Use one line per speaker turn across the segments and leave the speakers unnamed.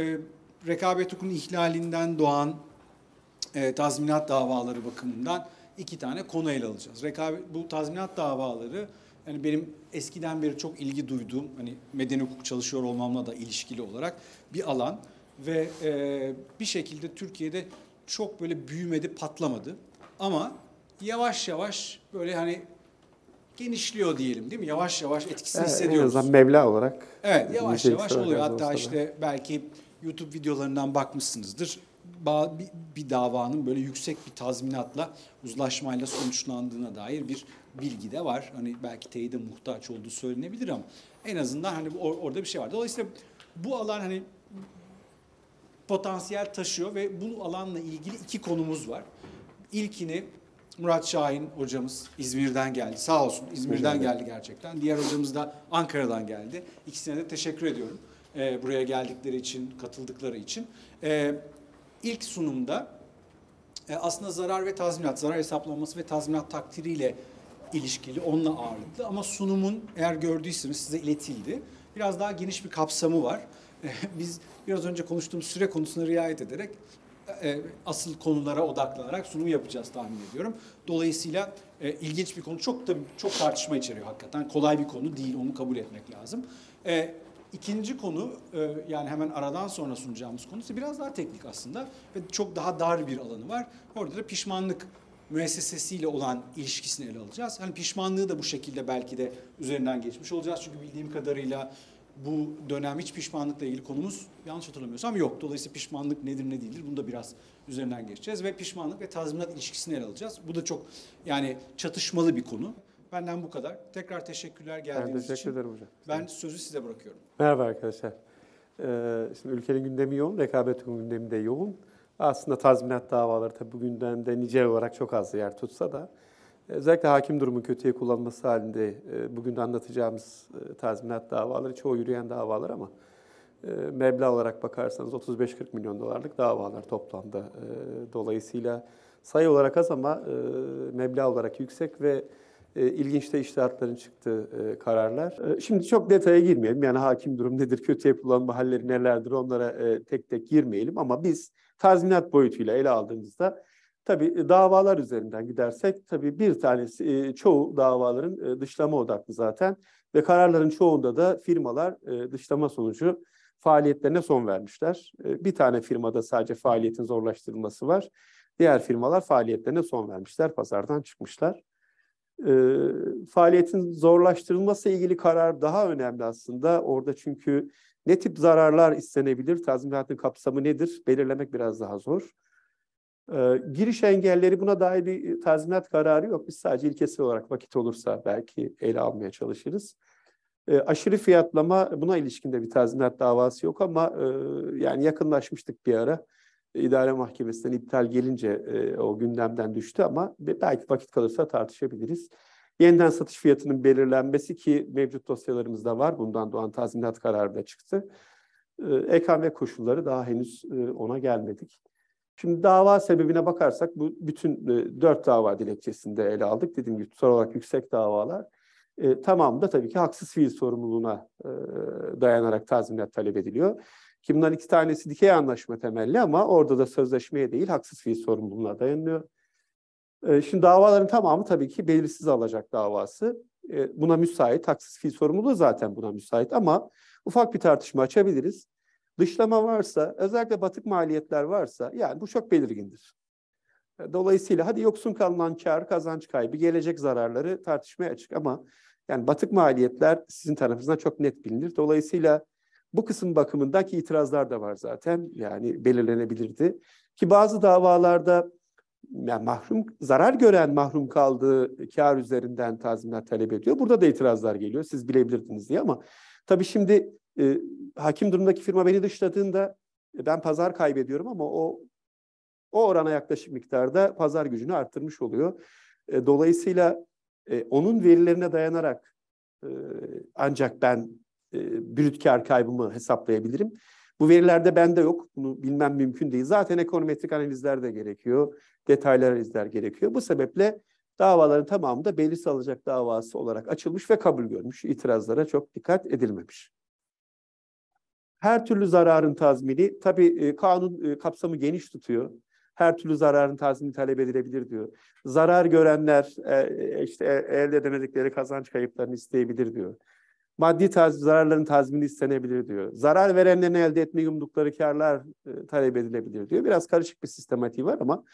e, rekabet hukukunun ihlalinden doğan e, tazminat davaları bakımından iki tane konu ele alacağız. Rekabet, bu tazminat davaları yani benim eskiden beri çok ilgi duyduğum hani medeni hukuk çalışıyor olmamla da ilişkili olarak bir alan ve e, bir şekilde Türkiye'de çok böyle büyümedi, patlamadı. Ama yavaş yavaş böyle hani genişliyor diyelim değil mi? Yavaş yavaş etkisini evet, hissediyoruz. En azından meblağ olarak. Evet yavaş şey yavaş oluyor. Hatta işte belki YouTube videolarından bakmışsınızdır. Bir davanın böyle yüksek bir tazminatla, uzlaşmayla sonuçlandığına dair bir bilgi de var. Hani belki teyide muhtaç olduğu söylenebilir ama en azından hani or orada bir şey var. Dolayısıyla bu alan hani potansiyel taşıyor ve bu alanla ilgili iki konumuz var. İlkini Murat Şahin hocamız İzmir'den geldi. Sağ olsun İzmir'den geldi gerçekten. Diğer hocamız da Ankara'dan geldi. İkisine de teşekkür ediyorum e, buraya geldikleri için, katıldıkları için. E, ilk sunumda e, aslında zarar ve tazminat, zarar hesaplaması ve tazminat takdiriyle ilişkili, onunla ağırlıklı. Ama sunumun eğer gördüyseniz size iletildi. Biraz daha geniş bir kapsamı var. E, biz biraz önce konuştuğum süre konusuna riayet ederek e, asıl konulara odaklanarak sunum yapacağız tahmin ediyorum. Dolayısıyla e, ilginç bir konu. Çok da çok tartışma içeriyor hakikaten. Kolay bir konu değil. Onu kabul etmek lazım. E, İkinci konu e, yani hemen aradan sonra sunacağımız konusu biraz daha teknik aslında ve çok daha dar bir alanı var. Orada da pişmanlık müessesesiyle olan ilişkisini ele alacağız. Hani pişmanlığı da bu şekilde belki de üzerinden geçmiş olacağız. Çünkü bildiğim kadarıyla bu dönem hiç pişmanlıkla ilgili konumuz yanlış hatırlamıyorsam yok. Dolayısıyla pişmanlık nedir ne değildir bunu da biraz üzerinden geçeceğiz ve pişmanlık ve tazminat ilişkisini ele alacağız. Bu da çok yani çatışmalı bir konu. Benden bu kadar. Tekrar teşekkürler geldiğiniz için. Ben teşekkür için. ederim hocam. Ben sözü size bırakıyorum.
Merhaba arkadaşlar. Ee, şimdi ülkenin gündemi yoğun, rekabet gündemi de yoğun. Aslında tazminat davaları tabii bugünden de nicel olarak çok az yer tutsa da özellikle hakim durumu kötüye kullanması halinde e, bugün de anlatacağımız e, tazminat davaları çoğu yürüyen davalar ama e, meblağ olarak bakarsanız 35-40 milyon dolarlık davalar toplamda. Dolayısıyla sayı olarak az ama meblağ olarak yüksek ve e, ilginç de iştihatların çıktığı e, kararlar. E, şimdi çok detaya girmeyelim. Yani hakim durum nedir, kötü yapılan halleri nelerdir onlara tek tek girmeyelim. Ama biz tazminat boyutuyla ele aldığımızda tabii davalar üzerinden gidersek tabii bir tanesi çoğu davaların dışlama odaklı zaten ve kararların çoğunda da firmalar dışlama sonucu faaliyetlerine son vermişler. Bir tane firmada sadece faaliyetin zorlaştırılması var. Diğer firmalar faaliyetlerine son vermişler, pazardan çıkmışlar. E, faaliyetin zorlaştırılması ilgili karar daha önemli aslında. Orada çünkü ne tip zararlar istenebilir, tazminatın kapsamı nedir belirlemek biraz daha zor. E, giriş engelleri buna dair bir e, tazminat kararı yok. Biz sadece ilkesi olarak vakit olursa belki ele almaya çalışırız. E, aşırı fiyatlama buna ilişkin de bir tazminat davası yok ama e, yani yakınlaşmıştık bir ara. E, idare mahkemesinden iptal gelince e, o gündemden düştü ama belki vakit kalırsa tartışabiliriz. Yeniden satış fiyatının belirlenmesi ki mevcut dosyalarımızda var. Bundan doğan tazminat kararı da çıktı. E, ve koşulları daha henüz e, ona gelmedik. Şimdi dava sebebine bakarsak bu bütün e, dört dava dilekçesinde ele aldık. Dediğim gibi tutar olarak yüksek davalar. E, tamamı da tabii ki haksız fiil sorumluluğuna e, dayanarak tazminat talep ediliyor. Ki bunların iki tanesi dikey anlaşma temelli ama orada da sözleşmeye değil haksız fiil sorumluluğuna dayanıyor. Ee, şimdi davaların tamamı tabii ki belirsiz alacak davası. Ee, buna müsait. Haksız fiil sorumluluğu zaten buna müsait ama ufak bir tartışma açabiliriz. Dışlama varsa, özellikle batık maliyetler varsa yani bu çok belirgindir. Ee, dolayısıyla hadi yoksun kalınan kar, kazanç kaybı, gelecek zararları tartışmaya açık ama yani batık maliyetler sizin tarafınızdan çok net bilinir. Dolayısıyla bu kısım bakımındaki itirazlar da var zaten. Yani belirlenebilirdi. Ki bazı davalarda yani mahrum zarar gören mahrum kaldığı kar üzerinden tazminat talep ediyor. Burada da itirazlar geliyor. Siz bilebilirdiniz diye ama tabii şimdi e, hakim durumdaki firma beni dışladığında e, ben pazar kaybediyorum ama o o orana yaklaşık miktarda pazar gücünü arttırmış oluyor. E, dolayısıyla e, onun verilerine dayanarak e, ancak ben e, kar kaybımı hesaplayabilirim. Bu verilerde bende yok. Bunu bilmem mümkün değil. Zaten ekonometrik analizler de gerekiyor. Detaylı analizler gerekiyor. Bu sebeple davaların tamamı da belirsiz alacak davası olarak açılmış ve kabul görmüş. İtirazlara çok dikkat edilmemiş. Her türlü zararın tazmini, tabii e, kanun e, kapsamı geniş tutuyor. Her türlü zararın tazmini talep edilebilir diyor. Zarar görenler e, işte elde edemedikleri kazanç kayıplarını isteyebilir diyor maddi taz zararların tazmini istenebilir diyor. Zarar verenlerin elde etmeyi yumdukları karlar e, talep edilebilir diyor. Biraz karışık bir sistematiği var ama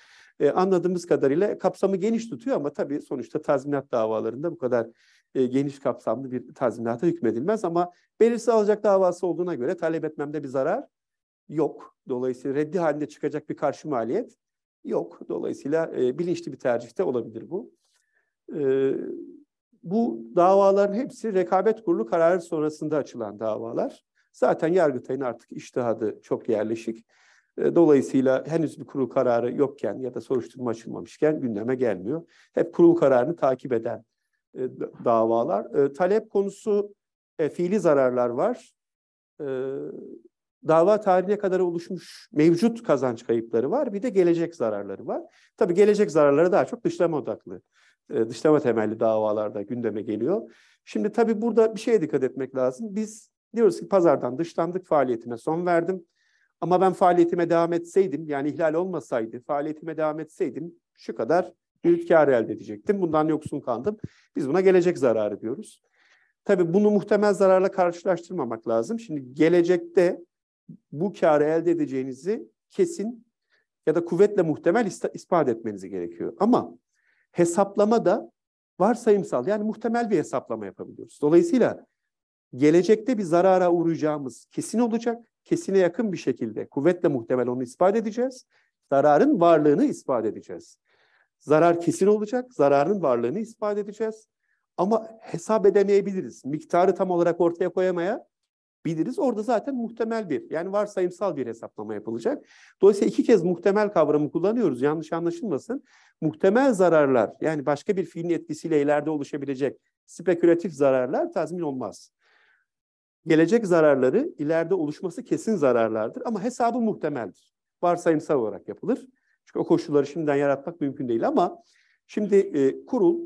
e, anladığımız kadarıyla kapsamı geniş tutuyor ama tabii sonuçta tazminat davalarında bu kadar e, geniş kapsamlı bir tazminata hükmedilmez ama belirsiz alacak davası olduğuna göre talep etmemde bir zarar yok. Dolayısıyla reddi halinde çıkacak bir karşı maliyet yok. Dolayısıyla e, bilinçli bir tercihte olabilir bu. E, bu davaların hepsi rekabet kurulu kararı sonrasında açılan davalar. Zaten Yargıtay'ın artık iştihadı çok yerleşik. E, dolayısıyla henüz bir kurul kararı yokken ya da soruşturma açılmamışken gündeme gelmiyor. Hep kurul kararını takip eden e, davalar. E, talep konusu fiili zararlar var. Dava tarihine kadar oluşmuş mevcut kazanç kayıpları var. Bir de gelecek zararları var. Tabii gelecek zararları daha çok dışlama odaklı e, dışlama temelli davalarda gündeme geliyor. Şimdi tabii burada bir şeye dikkat etmek lazım. Biz diyoruz ki pazardan dışlandık, faaliyetime son verdim. Ama ben faaliyetime devam etseydim, yani ihlal olmasaydı, faaliyetime devam etseydim şu kadar büyük kar elde edecektim. Bundan yoksun kaldım. Biz buna gelecek zararı diyoruz. Tabii bunu muhtemel zararla karşılaştırmamak lazım. Şimdi gelecekte bu karı elde edeceğinizi kesin ya da kuvvetle muhtemel ispat etmenizi gerekiyor. Ama hesaplama da varsayımsal yani muhtemel bir hesaplama yapabiliyoruz. Dolayısıyla gelecekte bir zarara uğrayacağımız kesin olacak. Kesine yakın bir şekilde kuvvetle muhtemel onu ispat edeceğiz. Zararın varlığını ispat edeceğiz. Zarar kesin olacak, zararın varlığını ispat edeceğiz. Ama hesap edemeyebiliriz. Miktarı tam olarak ortaya koyamaya biliriz. Orada zaten muhtemel bir yani varsayımsal bir hesaplama yapılacak. Dolayısıyla iki kez muhtemel kavramı kullanıyoruz yanlış anlaşılmasın. Muhtemel zararlar yani başka bir fiilin etkisiyle ileride oluşabilecek spekülatif zararlar tazmin olmaz. Gelecek zararları ileride oluşması kesin zararlardır ama hesabı muhtemeldir. Varsayımsal olarak yapılır. Çünkü o koşulları şimdiden yaratmak mümkün değil ama şimdi e, kurul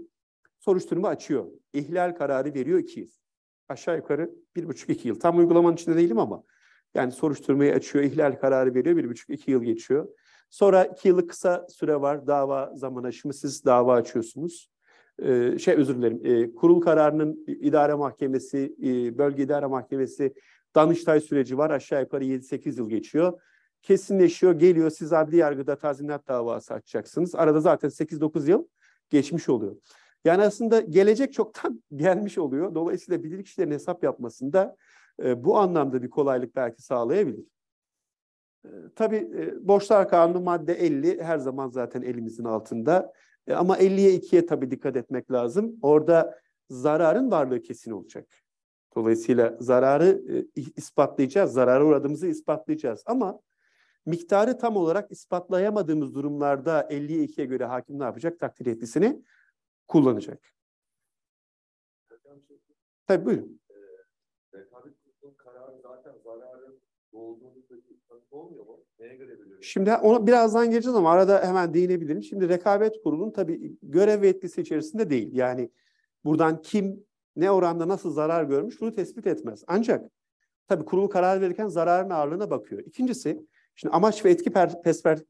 soruşturma açıyor. İhlal kararı veriyor 200 aşağı yukarı bir buçuk iki yıl. Tam uygulamanın içinde değilim ama yani soruşturmayı açıyor, ihlal kararı veriyor. Bir buçuk iki yıl geçiyor. Sonra iki yıllık kısa süre var dava zaman Şimdi siz dava açıyorsunuz. Ee, şey özür dilerim. E, kurul kararının idare mahkemesi, e, bölge idare mahkemesi, Danıştay süreci var. Aşağı yukarı 7-8 yıl geçiyor. Kesinleşiyor, geliyor. Siz adli yargıda tazminat davası açacaksınız. Arada zaten 8-9 yıl geçmiş oluyor. Yani aslında gelecek çoktan gelmiş oluyor. Dolayısıyla kişilerin hesap yapmasında e, bu anlamda bir kolaylık belki sağlayabilir. E, tabii e, borçlar kanunu madde 50 her zaman zaten elimizin altında. E, ama 50'ye 2'ye tabii dikkat etmek lazım. Orada zararın varlığı kesin olacak. Dolayısıyla zararı ispatlayacağız, zarara uğradığımızı ispatlayacağız. Ama miktarı tam olarak ispatlayamadığımız durumlarda 50'ye 2'ye göre hakim ne yapacak? Takdir etlisini kullanacak. Tabii buyurun.
Ee, rekabet kurulunun kararı
zaten zararın Şimdi ona birazdan geleceğiz ama arada hemen değinebilirim. Şimdi rekabet kurulunun tabii görev ve etkisi içerisinde değil. Yani buradan kim ne oranda nasıl zarar görmüş bunu tespit etmez. Ancak tabii kurulu karar verirken zararın ağırlığına bakıyor. İkincisi şimdi amaç ve etki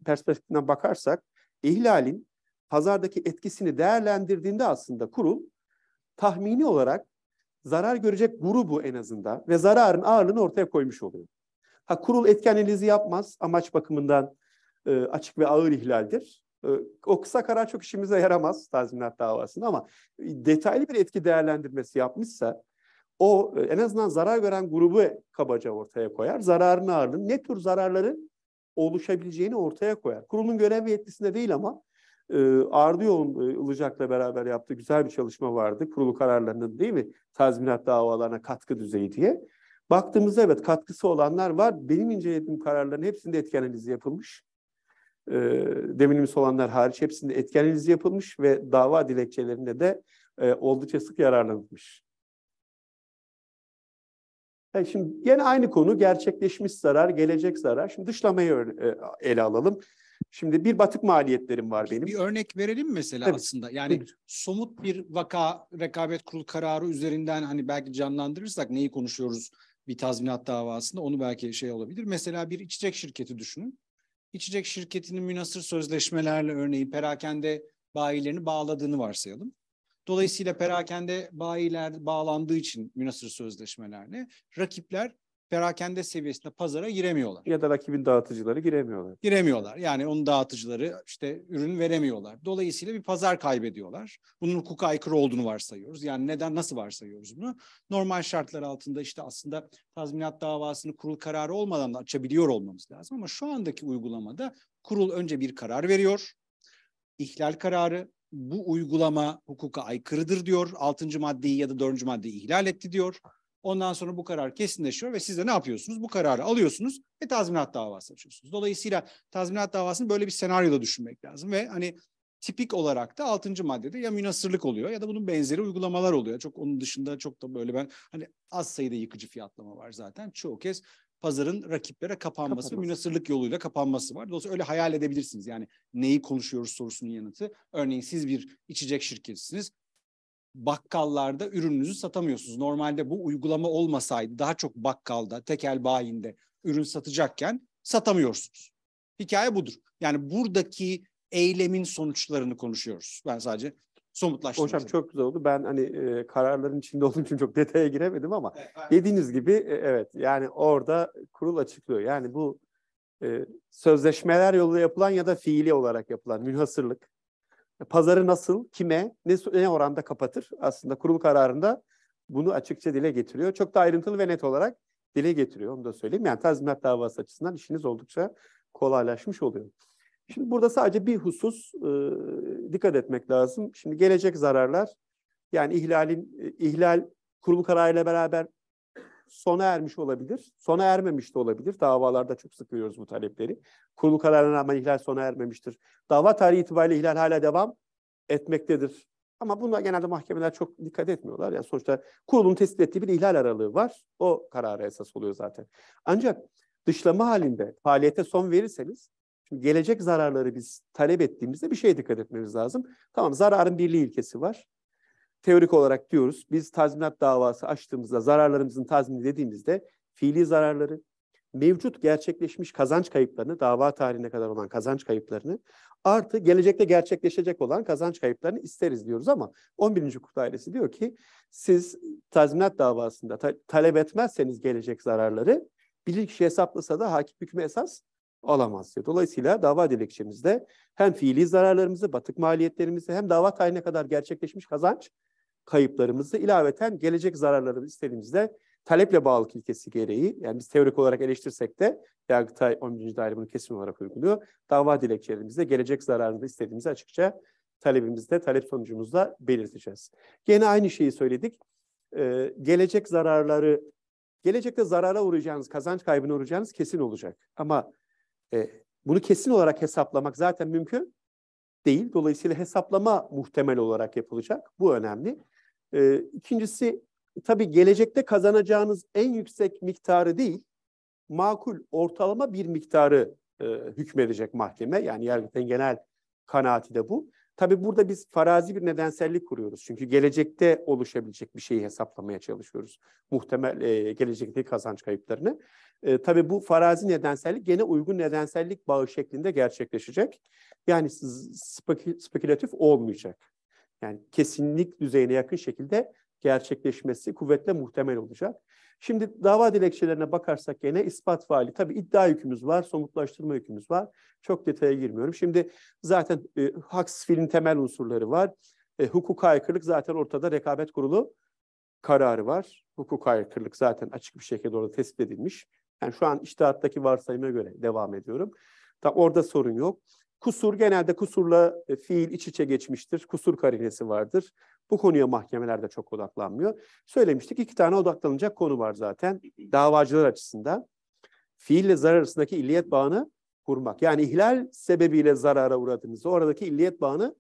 perspektifinden bakarsak ihlalin pazardaki etkisini değerlendirdiğinde aslında kurul tahmini olarak zarar görecek grubu en azından ve zararın ağırlığını ortaya koymuş oluyor. Ha kurul etki analizi yapmaz amaç bakımından e, açık ve ağır ihlaldir. E, o kısa karar çok işimize yaramaz tazminat davasında ama detaylı bir etki değerlendirmesi yapmışsa o e, en azından zarar gören grubu kabaca ortaya koyar. Zararın ağırlığını, ne tür zararların oluşabileceğini ortaya koyar. Kurulun görev ve yetkisinde değil ama ee, e, Ardı Yoğun Ilıcak'la beraber yaptığı güzel bir çalışma vardı. Kurulu kararlarının değil mi? Tazminat davalarına katkı düzeyi diye. Baktığımızda evet katkısı olanlar var. Benim incelediğim kararların hepsinde etki analizi yapılmış. Ee, deminimiz olanlar hariç hepsinde etki analizi yapılmış ve dava dilekçelerinde de e, oldukça sık yararlanılmış. Yani şimdi yine aynı konu gerçekleşmiş zarar, gelecek zarar. Şimdi dışlamayı e, ele alalım. Şimdi bir batık maliyetlerim var benim. Bir
örnek verelim mesela Tabii. aslında. Yani Tabii. somut bir vaka rekabet kurulu kararı üzerinden hani belki canlandırırsak neyi konuşuyoruz bir tazminat davasında onu belki şey olabilir. Mesela bir içecek şirketi düşünün. İçecek şirketinin münasır sözleşmelerle örneğin perakende bayilerini bağladığını varsayalım. Dolayısıyla perakende bayiler bağlandığı için münasır sözleşmelerle rakipler perakende seviyesinde pazara giremiyorlar.
Ya da rakibin dağıtıcıları giremiyorlar. Giremiyorlar.
Yani onun dağıtıcıları işte ürün veremiyorlar. Dolayısıyla bir pazar kaybediyorlar. Bunun hukuka aykırı olduğunu varsayıyoruz. Yani neden nasıl varsayıyoruz bunu? Normal şartlar altında işte aslında tazminat davasını kurul kararı olmadan da açabiliyor olmamız lazım ama şu andaki uygulamada kurul önce bir karar veriyor. İhlal kararı bu uygulama hukuka aykırıdır diyor. Altıncı maddeyi ya da dördüncü maddeyi ihlal etti diyor. Ondan sonra bu karar kesinleşiyor ve siz de ne yapıyorsunuz? Bu kararı alıyorsunuz ve tazminat davası açıyorsunuz. Dolayısıyla tazminat davasını böyle bir senaryoda düşünmek lazım ve hani tipik olarak da altıncı maddede ya münasırlık oluyor ya da bunun benzeri uygulamalar oluyor. Çok onun dışında çok da böyle ben hani az sayıda yıkıcı fiyatlama var zaten. Çoğu kez pazarın rakiplere kapanması, kapanması. münasırlık yoluyla kapanması var. Dolayısıyla öyle hayal edebilirsiniz. Yani neyi konuşuyoruz sorusunun yanıtı. Örneğin siz bir içecek şirketisiniz bakkallarda ürününüzü satamıyorsunuz. Normalde bu uygulama olmasaydı daha çok bakkalda, tekel bayinde ürün satacakken satamıyorsunuz. Hikaye budur. Yani buradaki eylemin sonuçlarını konuşuyoruz. Ben sadece somutlaştırdım. Hocam çok güzel oldu. Ben
hani e, kararların içinde olduğum için çok detaya giremedim ama evet, dediğiniz gibi e, evet yani orada kurul açıklıyor. Yani bu e, sözleşmeler yoluyla yapılan ya da fiili olarak yapılan münhasırlık pazarı nasıl, kime, ne, ne oranda kapatır? Aslında kurul kararında bunu açıkça dile getiriyor. Çok da ayrıntılı ve net olarak dile getiriyor. Onu da söyleyeyim. Yani tazminat davası açısından işiniz oldukça kolaylaşmış oluyor. Şimdi burada sadece bir husus e, dikkat etmek lazım. Şimdi gelecek zararlar yani ihlalin e, ihlal kurul kararıyla beraber sona ermiş olabilir, sona ermemiş de olabilir. Davalarda çok sık görüyoruz bu talepleri. Kurulu kararına rağmen ihlal sona ermemiştir. Dava tarihi itibariyle ihlal hala devam etmektedir. Ama buna genelde mahkemeler çok dikkat etmiyorlar. Yani sonuçta kurulun tespit ettiği bir ihlal aralığı var. O karara esas oluyor zaten. Ancak dışlama halinde faaliyete son verirseniz şimdi gelecek zararları biz talep ettiğimizde bir şeye dikkat etmemiz lazım. Tamam zararın birliği ilkesi var teorik olarak diyoruz. Biz tazminat davası açtığımızda zararlarımızın tazmini dediğimizde fiili zararları, mevcut gerçekleşmiş kazanç kayıplarını, dava tarihine kadar olan kazanç kayıplarını artı gelecekte gerçekleşecek olan kazanç kayıplarını isteriz diyoruz ama 11. Hukuk Dairesi diyor ki siz tazminat davasında ta talep etmezseniz gelecek zararları bilirkişi hesaplasa da hakim hükmü esas alamaz diyor. Dolayısıyla dava dilekçemizde hem fiili zararlarımızı, batık maliyetlerimizi hem dava tarihine kadar gerçekleşmiş kazanç kayıplarımızı ilaveten gelecek zararlarımızı istediğimizde taleple bağlılık ilkesi gereği yani biz teorik olarak eleştirsek de Yargıtay 11. Daire bunu kesin olarak uyguluyor. Dava dilekçelerimizde gelecek zararını da istediğimizi açıkça talebimizde, talep sonucumuzda belirteceğiz. Gene aynı şeyi söyledik. Ee, gelecek zararları, gelecekte zarara uğrayacağınız, kazanç kaybına uğrayacağınız kesin olacak. Ama e, bunu kesin olarak hesaplamak zaten mümkün değil. Dolayısıyla hesaplama muhtemel olarak yapılacak. Bu önemli. E, ikincisi tabii gelecekte kazanacağınız en yüksek miktarı değil, makul ortalama bir miktarı e, hükmedecek mahkeme. Yani Yargıtay'ın genel kanaati de bu. Tabi burada biz farazi bir nedensellik kuruyoruz. Çünkü gelecekte oluşabilecek bir şeyi hesaplamaya çalışıyoruz. Muhtemel e, gelecekteki kazanç kayıplarını. E, tabii bu farazi nedensellik gene uygun nedensellik bağı şeklinde gerçekleşecek. Yani spekülatif olmayacak. Yani kesinlik düzeyine yakın şekilde gerçekleşmesi kuvvetle muhtemel olacak. Şimdi dava dilekçelerine bakarsak yine ispat faali. Tabii iddia yükümüz var, somutlaştırma yükümüz var. Çok detaya girmiyorum. Şimdi zaten e, haksız temel unsurları var. E, hukuka aykırılık zaten ortada rekabet kurulu kararı var. Hukuka aykırılık zaten açık bir şekilde orada tespit edilmiş. Yani şu an iştihattaki varsayıma göre devam ediyorum. Tam orada sorun yok. Kusur genelde kusurla e, fiil iç içe geçmiştir. Kusur karinesi vardır. Bu konuya mahkemelerde çok odaklanmıyor. Söylemiştik iki tane odaklanacak konu var zaten davacılar açısından. Fiille zarar arasındaki illiyet bağını kurmak. Yani ihlal sebebiyle zarara uğradığınızda oradaki illiyet bağını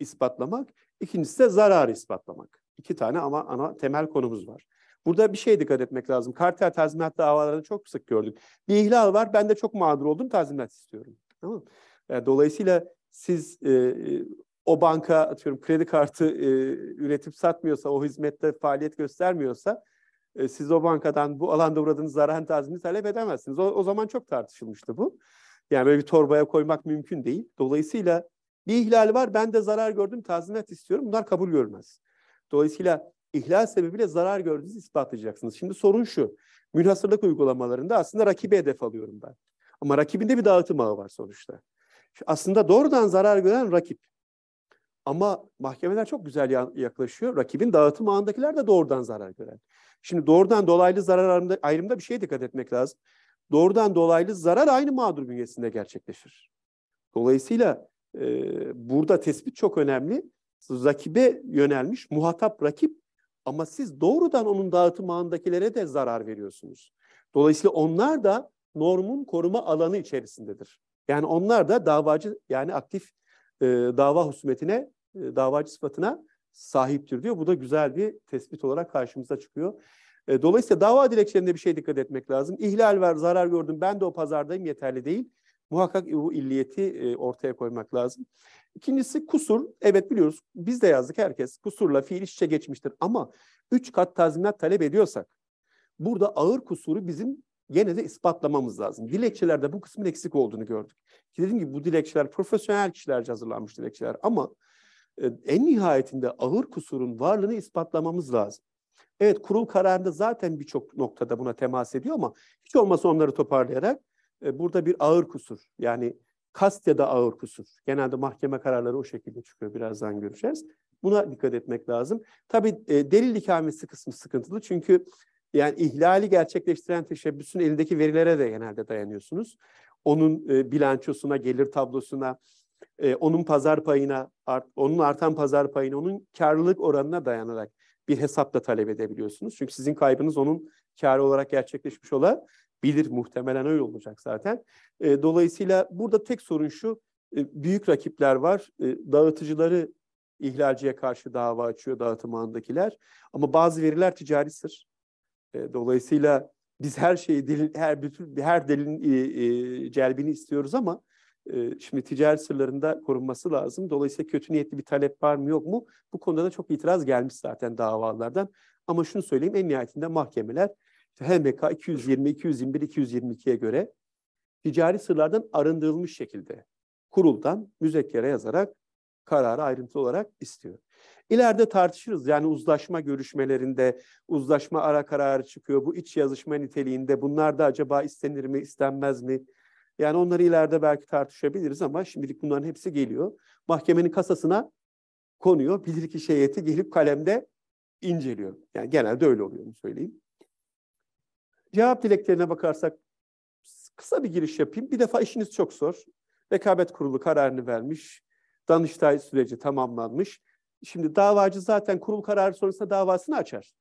ispatlamak. İkincisi de zararı ispatlamak. İki tane ama ana temel konumuz var. Burada bir şey dikkat etmek lazım. Kartel tazminat davalarını çok sık gördük. Bir ihlal var, ben de çok mağdur oldum, tazminat istiyorum. Tamam e, Dolayısıyla siz e, e o banka atıyorum kredi kartı e, üretip satmıyorsa, o hizmette faaliyet göstermiyorsa e, siz o bankadan bu alanda uğradığınız zararın tazminini talep edemezsiniz. O, o zaman çok tartışılmıştı bu. Yani böyle bir torbaya koymak mümkün değil. Dolayısıyla bir ihlal var, ben de zarar gördüm, tazminat istiyorum. Bunlar kabul görmez. Dolayısıyla ihlal sebebiyle zarar gördüğünüzü ispatlayacaksınız. Şimdi sorun şu, münhasırlık uygulamalarında aslında rakibi hedef alıyorum ben. Ama rakibinde bir dağıtım ağı var sonuçta. Aslında doğrudan zarar gören rakip. Ama mahkemeler çok güzel yaklaşıyor. Rakibin dağıtım ağındakiler de doğrudan zarar gören. Şimdi doğrudan dolaylı zarar ayrımında bir şeye dikkat etmek lazım. Doğrudan dolaylı zarar aynı mağdur bünyesinde gerçekleşir. Dolayısıyla e, burada tespit çok önemli. Rakibe yönelmiş, muhatap rakip ama siz doğrudan onun dağıtım ağındakilere de zarar veriyorsunuz. Dolayısıyla onlar da normun koruma alanı içerisindedir. Yani onlar da davacı yani aktif e, dava husumetine, e, davacı sıfatına sahiptir diyor. Bu da güzel bir tespit olarak karşımıza çıkıyor. E, dolayısıyla dava dilekçelerinde bir şey dikkat etmek lazım. İhlal var, zarar gördüm, ben de o pazardayım yeterli değil. Muhakkak bu illiyeti e, ortaya koymak lazım. İkincisi kusur. Evet biliyoruz biz de yazdık herkes. Kusurla fiil iç geçmiştir ama üç kat tazminat talep ediyorsak burada ağır kusuru bizim gene de ispatlamamız lazım. Dilekçelerde bu kısmın eksik olduğunu gördük. Ki dediğim gibi bu dilekçeler profesyonel kişilerce hazırlanmış dilekçeler ama e, en nihayetinde ağır kusurun varlığını ispatlamamız lazım. Evet kurul kararında zaten birçok noktada buna temas ediyor ama hiç olmazsa onları toparlayarak e, burada bir ağır kusur yani kast ya da ağır kusur. Genelde mahkeme kararları o şekilde çıkıyor birazdan göreceğiz. Buna dikkat etmek lazım. Tabii e, delil ikamesi kısmı sıkıntılı çünkü yani ihlali gerçekleştiren teşebbüsün elindeki verilere de genelde dayanıyorsunuz. Onun e, bilançosuna, gelir tablosuna, e, onun pazar payına, art, onun artan pazar payına, onun karlılık oranına dayanarak bir hesap da talep edebiliyorsunuz. Çünkü sizin kaybınız onun karı olarak gerçekleşmiş olabilir. Muhtemelen öyle olacak zaten. E, dolayısıyla burada tek sorun şu, e, büyük rakipler var. E, dağıtıcıları ihlalciye karşı dava açıyor dağıtım andakiler. Ama bazı veriler ticari sır. E, dolayısıyla biz her şeyi delil, her bütün her delilin e, e, celbini istiyoruz ama e, şimdi ticari sırlarında korunması lazım. Dolayısıyla kötü niyetli bir talep var mı yok mu? Bu konuda da çok itiraz gelmiş zaten davalardan. Ama şunu söyleyeyim en nihayetinde mahkemeler HMK 220, 221, 222'ye göre ticari sırlardan arındırılmış şekilde kuruldan müzekkere yazarak kararı ayrıntılı olarak istiyor. İleride tartışırız. Yani uzlaşma görüşmelerinde, uzlaşma ara kararı çıkıyor. Bu iç yazışma niteliğinde bunlar da acaba istenir mi, istenmez mi? Yani onları ileride belki tartışabiliriz ama şimdilik bunların hepsi geliyor. Mahkemenin kasasına konuyor. Bilirkişi heyeti gelip kalemde inceliyor. Yani genelde öyle oluyor söyleyeyim. Cevap dileklerine bakarsak kısa bir giriş yapayım. Bir defa işiniz çok zor. Rekabet Kurulu kararını vermiş. Danıştay süreci tamamlanmış. Şimdi davacı zaten kurul kararı sonrasında davasını açar.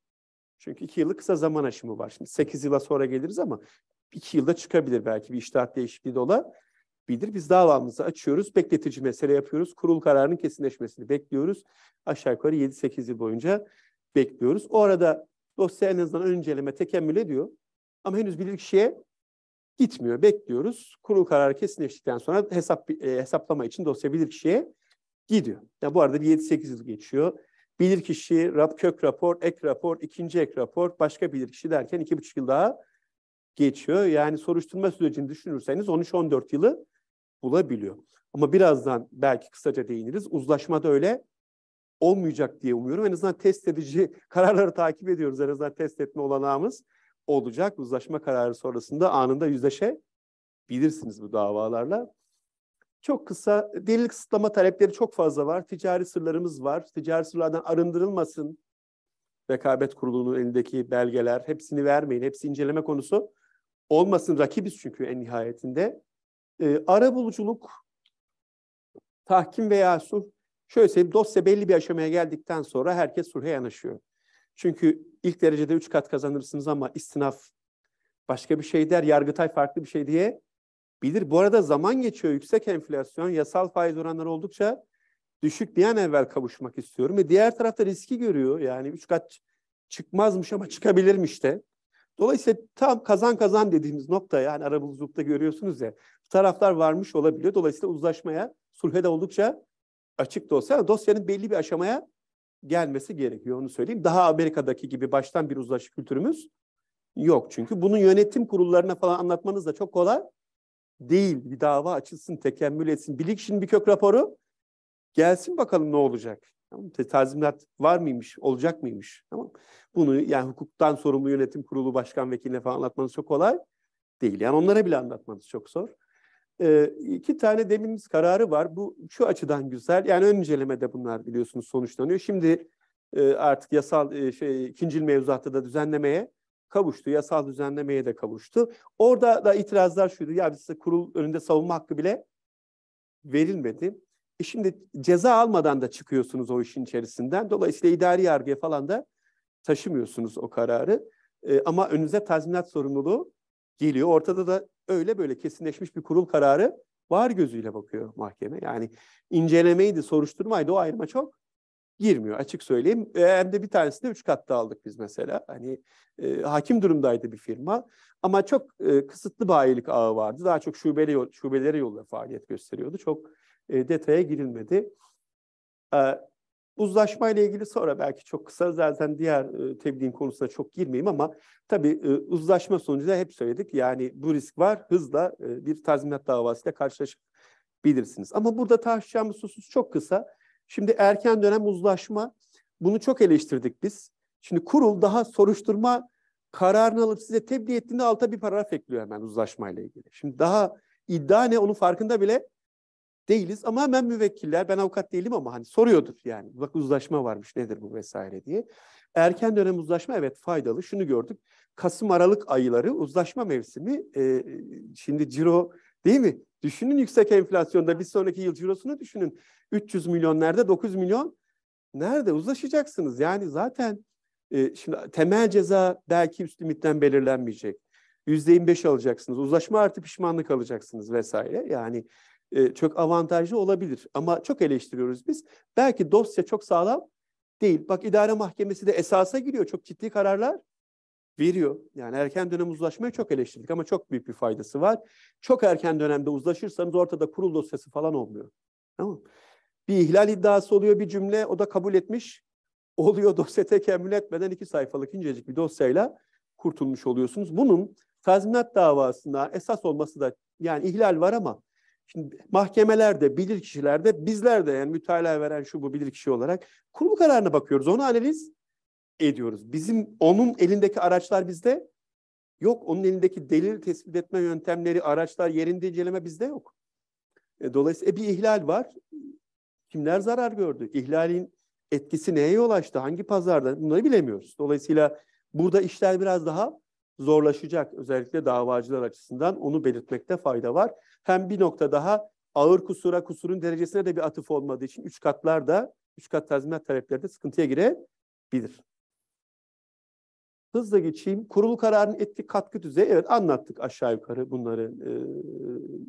Çünkü iki yıllık kısa zaman aşımı var. Şimdi sekiz yıla sonra geliriz ama iki yılda çıkabilir belki bir iştahat değişikliği de olabilir. Biz davamızı açıyoruz, bekletici mesele yapıyoruz. Kurul kararının kesinleşmesini bekliyoruz. Aşağı yukarı yedi sekiz yıl boyunca bekliyoruz. O arada dosya en azından ön inceleme tekemmül ediyor. Ama henüz bilirkişiye gitmiyor. Bekliyoruz. Kurul kararı kesinleştikten sonra hesap e, hesaplama için dosya bilirkişiye gidiyor. Yani bu arada bir 7-8 yıl geçiyor. kişi rap, kök rapor, ek rapor, ikinci ek rapor, başka kişi derken 2,5 yıl daha geçiyor. Yani soruşturma sürecini düşünürseniz 13-14 yılı bulabiliyor. Ama birazdan belki kısaca değiniriz. Uzlaşma da öyle olmayacak diye umuyorum. En azından test edici kararları takip ediyoruz. En azından test etme olanağımız olacak. Uzlaşma kararı sonrasında anında yüzleşebilirsiniz bu davalarla. Çok kısa, delil kısıtlama talepleri çok fazla var. Ticari sırlarımız var. Ticari sırlardan arındırılmasın. Rekabet kurulunun elindeki belgeler, hepsini vermeyin. Hepsi inceleme konusu olmasın. Rakibiz çünkü en nihayetinde. E, ee, ara buluculuk, tahkim veya sulh, şöyle söyleyeyim, dosya belli bir aşamaya geldikten sonra herkes sulha yanaşıyor. Çünkü ilk derecede üç kat kazanırsınız ama istinaf başka bir şey der, Yargıtay farklı bir şey diye bilir. Bu arada zaman geçiyor. Yüksek enflasyon, yasal faiz oranları oldukça düşük bir an evvel kavuşmak istiyorum. Ve diğer tarafta riski görüyor. Yani üç kat çıkmazmış ama çıkabilirmiş de. Dolayısıyla tam kazan kazan dediğimiz nokta yani arabuluculukta görüyorsunuz ya taraflar varmış olabiliyor. Dolayısıyla uzlaşmaya sulhe de oldukça açık dosya dosyanın belli bir aşamaya gelmesi gerekiyor onu söyleyeyim. Daha Amerika'daki gibi baştan bir uzlaşı kültürümüz yok. Çünkü bunun yönetim kurullarına falan anlatmanız da çok kolay değil. Bir dava açılsın, tekemmül etsin. Bilirkişinin bir kök raporu gelsin bakalım ne olacak. Tamam mı? Tazminat var mıymış, olacak mıymış? Tamam Bunu yani hukuktan sorumlu yönetim kurulu başkan vekiline falan anlatmanız çok kolay değil. Yani onlara bile anlatmanız çok zor. Ee, iki tane demimiz kararı var. Bu şu açıdan güzel. Yani ön incelemede bunlar biliyorsunuz sonuçlanıyor. Şimdi e, artık yasal e, şey ikinci mevzuatta da düzenlemeye kavuştu. Yasal düzenlemeye de kavuştu. Orada da itirazlar şuydu. Ya size kurul önünde savunma hakkı bile verilmedi. E şimdi ceza almadan da çıkıyorsunuz o işin içerisinden. Dolayısıyla idari yargıya falan da taşımıyorsunuz o kararı. E, ama önünüze tazminat sorumluluğu geliyor. Ortada da öyle böyle kesinleşmiş bir kurul kararı var gözüyle bakıyor mahkeme. Yani incelemeydi, soruşturmaydı o ayrıma çok girmiyor açık söyleyeyim. E, hem de bir tanesini üç katta aldık biz mesela. Hani e, hakim durumdaydı bir firma ama çok e, kısıtlı bayilik ağı vardı. Daha çok şubeli, şubelere yolla faaliyet gösteriyordu. Çok e, detaya girilmedi. E, uzlaşma ile ilgili sonra belki çok kısa zaten diğer e, tebliğin konusuna çok girmeyeyim ama tabii e, uzlaşma sonucunda hep söyledik. Yani bu risk var hızla e, bir tazminat davasıyla karşılaşabilirsiniz. Ama burada tartışacağımız husus çok kısa Şimdi erken dönem uzlaşma bunu çok eleştirdik biz. Şimdi kurul daha soruşturma kararını alıp size tebliğ ettiğinde alta bir paragraf ekliyor hemen uzlaşmayla ilgili. Şimdi daha iddia ne onun farkında bile değiliz ama hemen müvekkiller ben avukat değilim ama hani soruyordur yani bak uzlaşma varmış nedir bu vesaire diye. Erken dönem uzlaşma evet faydalı şunu gördük. Kasım Aralık ayları uzlaşma mevsimi e, şimdi ciro Değil mi? Düşünün yüksek enflasyonda bir sonraki yıl cirosunu düşünün. 300 milyon nerede? 9 milyon nerede? Uzlaşacaksınız. Yani zaten e, şimdi temel ceza belki üst limitten belirlenmeyecek. %25 alacaksınız. Uzlaşma artı pişmanlık alacaksınız vesaire. Yani e, çok avantajlı olabilir. Ama çok eleştiriyoruz biz. Belki dosya çok sağlam değil. Bak idare mahkemesi de esasa giriyor. Çok ciddi kararlar veriyor. Yani erken dönem uzlaşmayı çok eleştirdik ama çok büyük bir faydası var. Çok erken dönemde uzlaşırsanız ortada kurul dosyası falan olmuyor. Tamam Bir ihlal iddiası oluyor bir cümle o da kabul etmiş oluyor dosya tekemmül etmeden iki sayfalık incecik bir dosyayla kurtulmuş oluyorsunuz. Bunun tazminat davasında esas olması da yani ihlal var ama şimdi mahkemelerde, bilirkişilerde bizler de yani mütalaa veren şu bu bilirkişi olarak kurgu kararına bakıyoruz. Onu analiz ediyoruz. Bizim onun elindeki araçlar bizde yok. Onun elindeki delil tespit etme yöntemleri, araçlar, yerinde inceleme bizde yok. E, dolayısıyla e, bir ihlal var. Kimler zarar gördü? İhlalin etkisi neye yol açtı? Hangi pazarda? Bunları bilemiyoruz. Dolayısıyla burada işler biraz daha zorlaşacak. Özellikle davacılar açısından onu belirtmekte fayda var. Hem bir nokta daha ağır kusura kusurun derecesine de bir atıf olmadığı için üç katlar da üç kat tazminat talepleri de sıkıntıya girebilir. Hızla geçeyim. Kurulu kararının etki katkı düzeyi. Evet anlattık aşağı yukarı bunları e,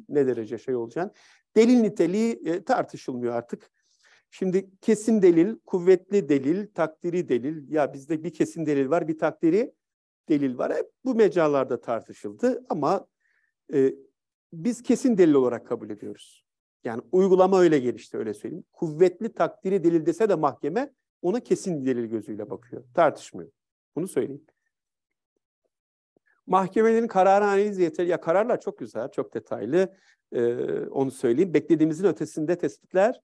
ne derece şey olacağını. Delil niteliği e, tartışılmıyor artık. Şimdi kesin delil, kuvvetli delil, takdiri delil. Ya bizde bir kesin delil var, bir takdiri delil var. Hep bu mecralarda tartışıldı ama e, biz kesin delil olarak kabul ediyoruz. Yani uygulama öyle gelişti öyle söyleyeyim. Kuvvetli takdiri delil dese de mahkeme ona kesin delil gözüyle bakıyor, tartışmıyor. Bunu söyleyeyim. Mahkemelerin kararı analiz yeterli. Ya kararlar çok güzel, çok detaylı. Ee, onu söyleyeyim. Beklediğimizin ötesinde tespitler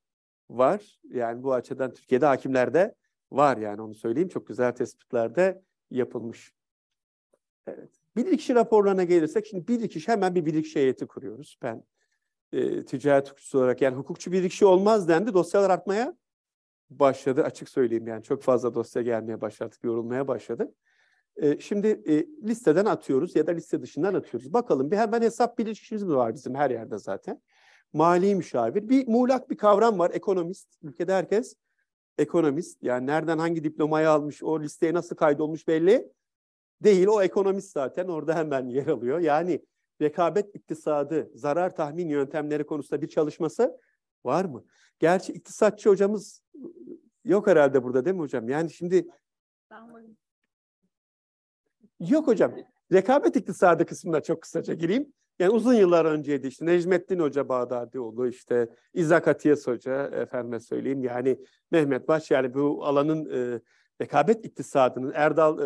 var. Yani bu açıdan Türkiye'de hakimlerde var yani onu söyleyeyim. Çok güzel tespitlerde yapılmış. Evet. Bilirkişi raporlarına gelirsek şimdi bilirkişi hemen bir bilirkişi heyeti kuruyoruz. Ben e, ticaret hukukçusu olarak yani hukukçu bilirkişi olmaz dendi dosyalar artmaya başladı. Açık söyleyeyim yani çok fazla dosya gelmeye başladık, yorulmaya başladık. E, ee, şimdi e, listeden atıyoruz ya da liste dışından atıyoruz. Bakalım bir hemen hesap bilişimiz mi var bizim her yerde zaten. Mali müşavir. Bir muğlak bir kavram var ekonomist. Ülkede herkes ekonomist. Yani nereden hangi diplomayı almış, o listeye nasıl kaydolmuş belli değil. O ekonomist zaten orada hemen yer alıyor. Yani rekabet iktisadı, zarar tahmin yöntemleri konusunda bir çalışması Var mı? Gerçi iktisatçı hocamız yok herhalde burada değil mi hocam? Yani şimdi... Yok hocam. Rekabet iktisadı kısmına çok kısaca gireyim. Yani uzun yıllar önceydi işte Necmettin Hoca Bağdadioğlu, işte İzzak Atiyes Hoca, efendime söyleyeyim yani Mehmet Baş yani bu alanın e, rekabet iktisadının Erdal e,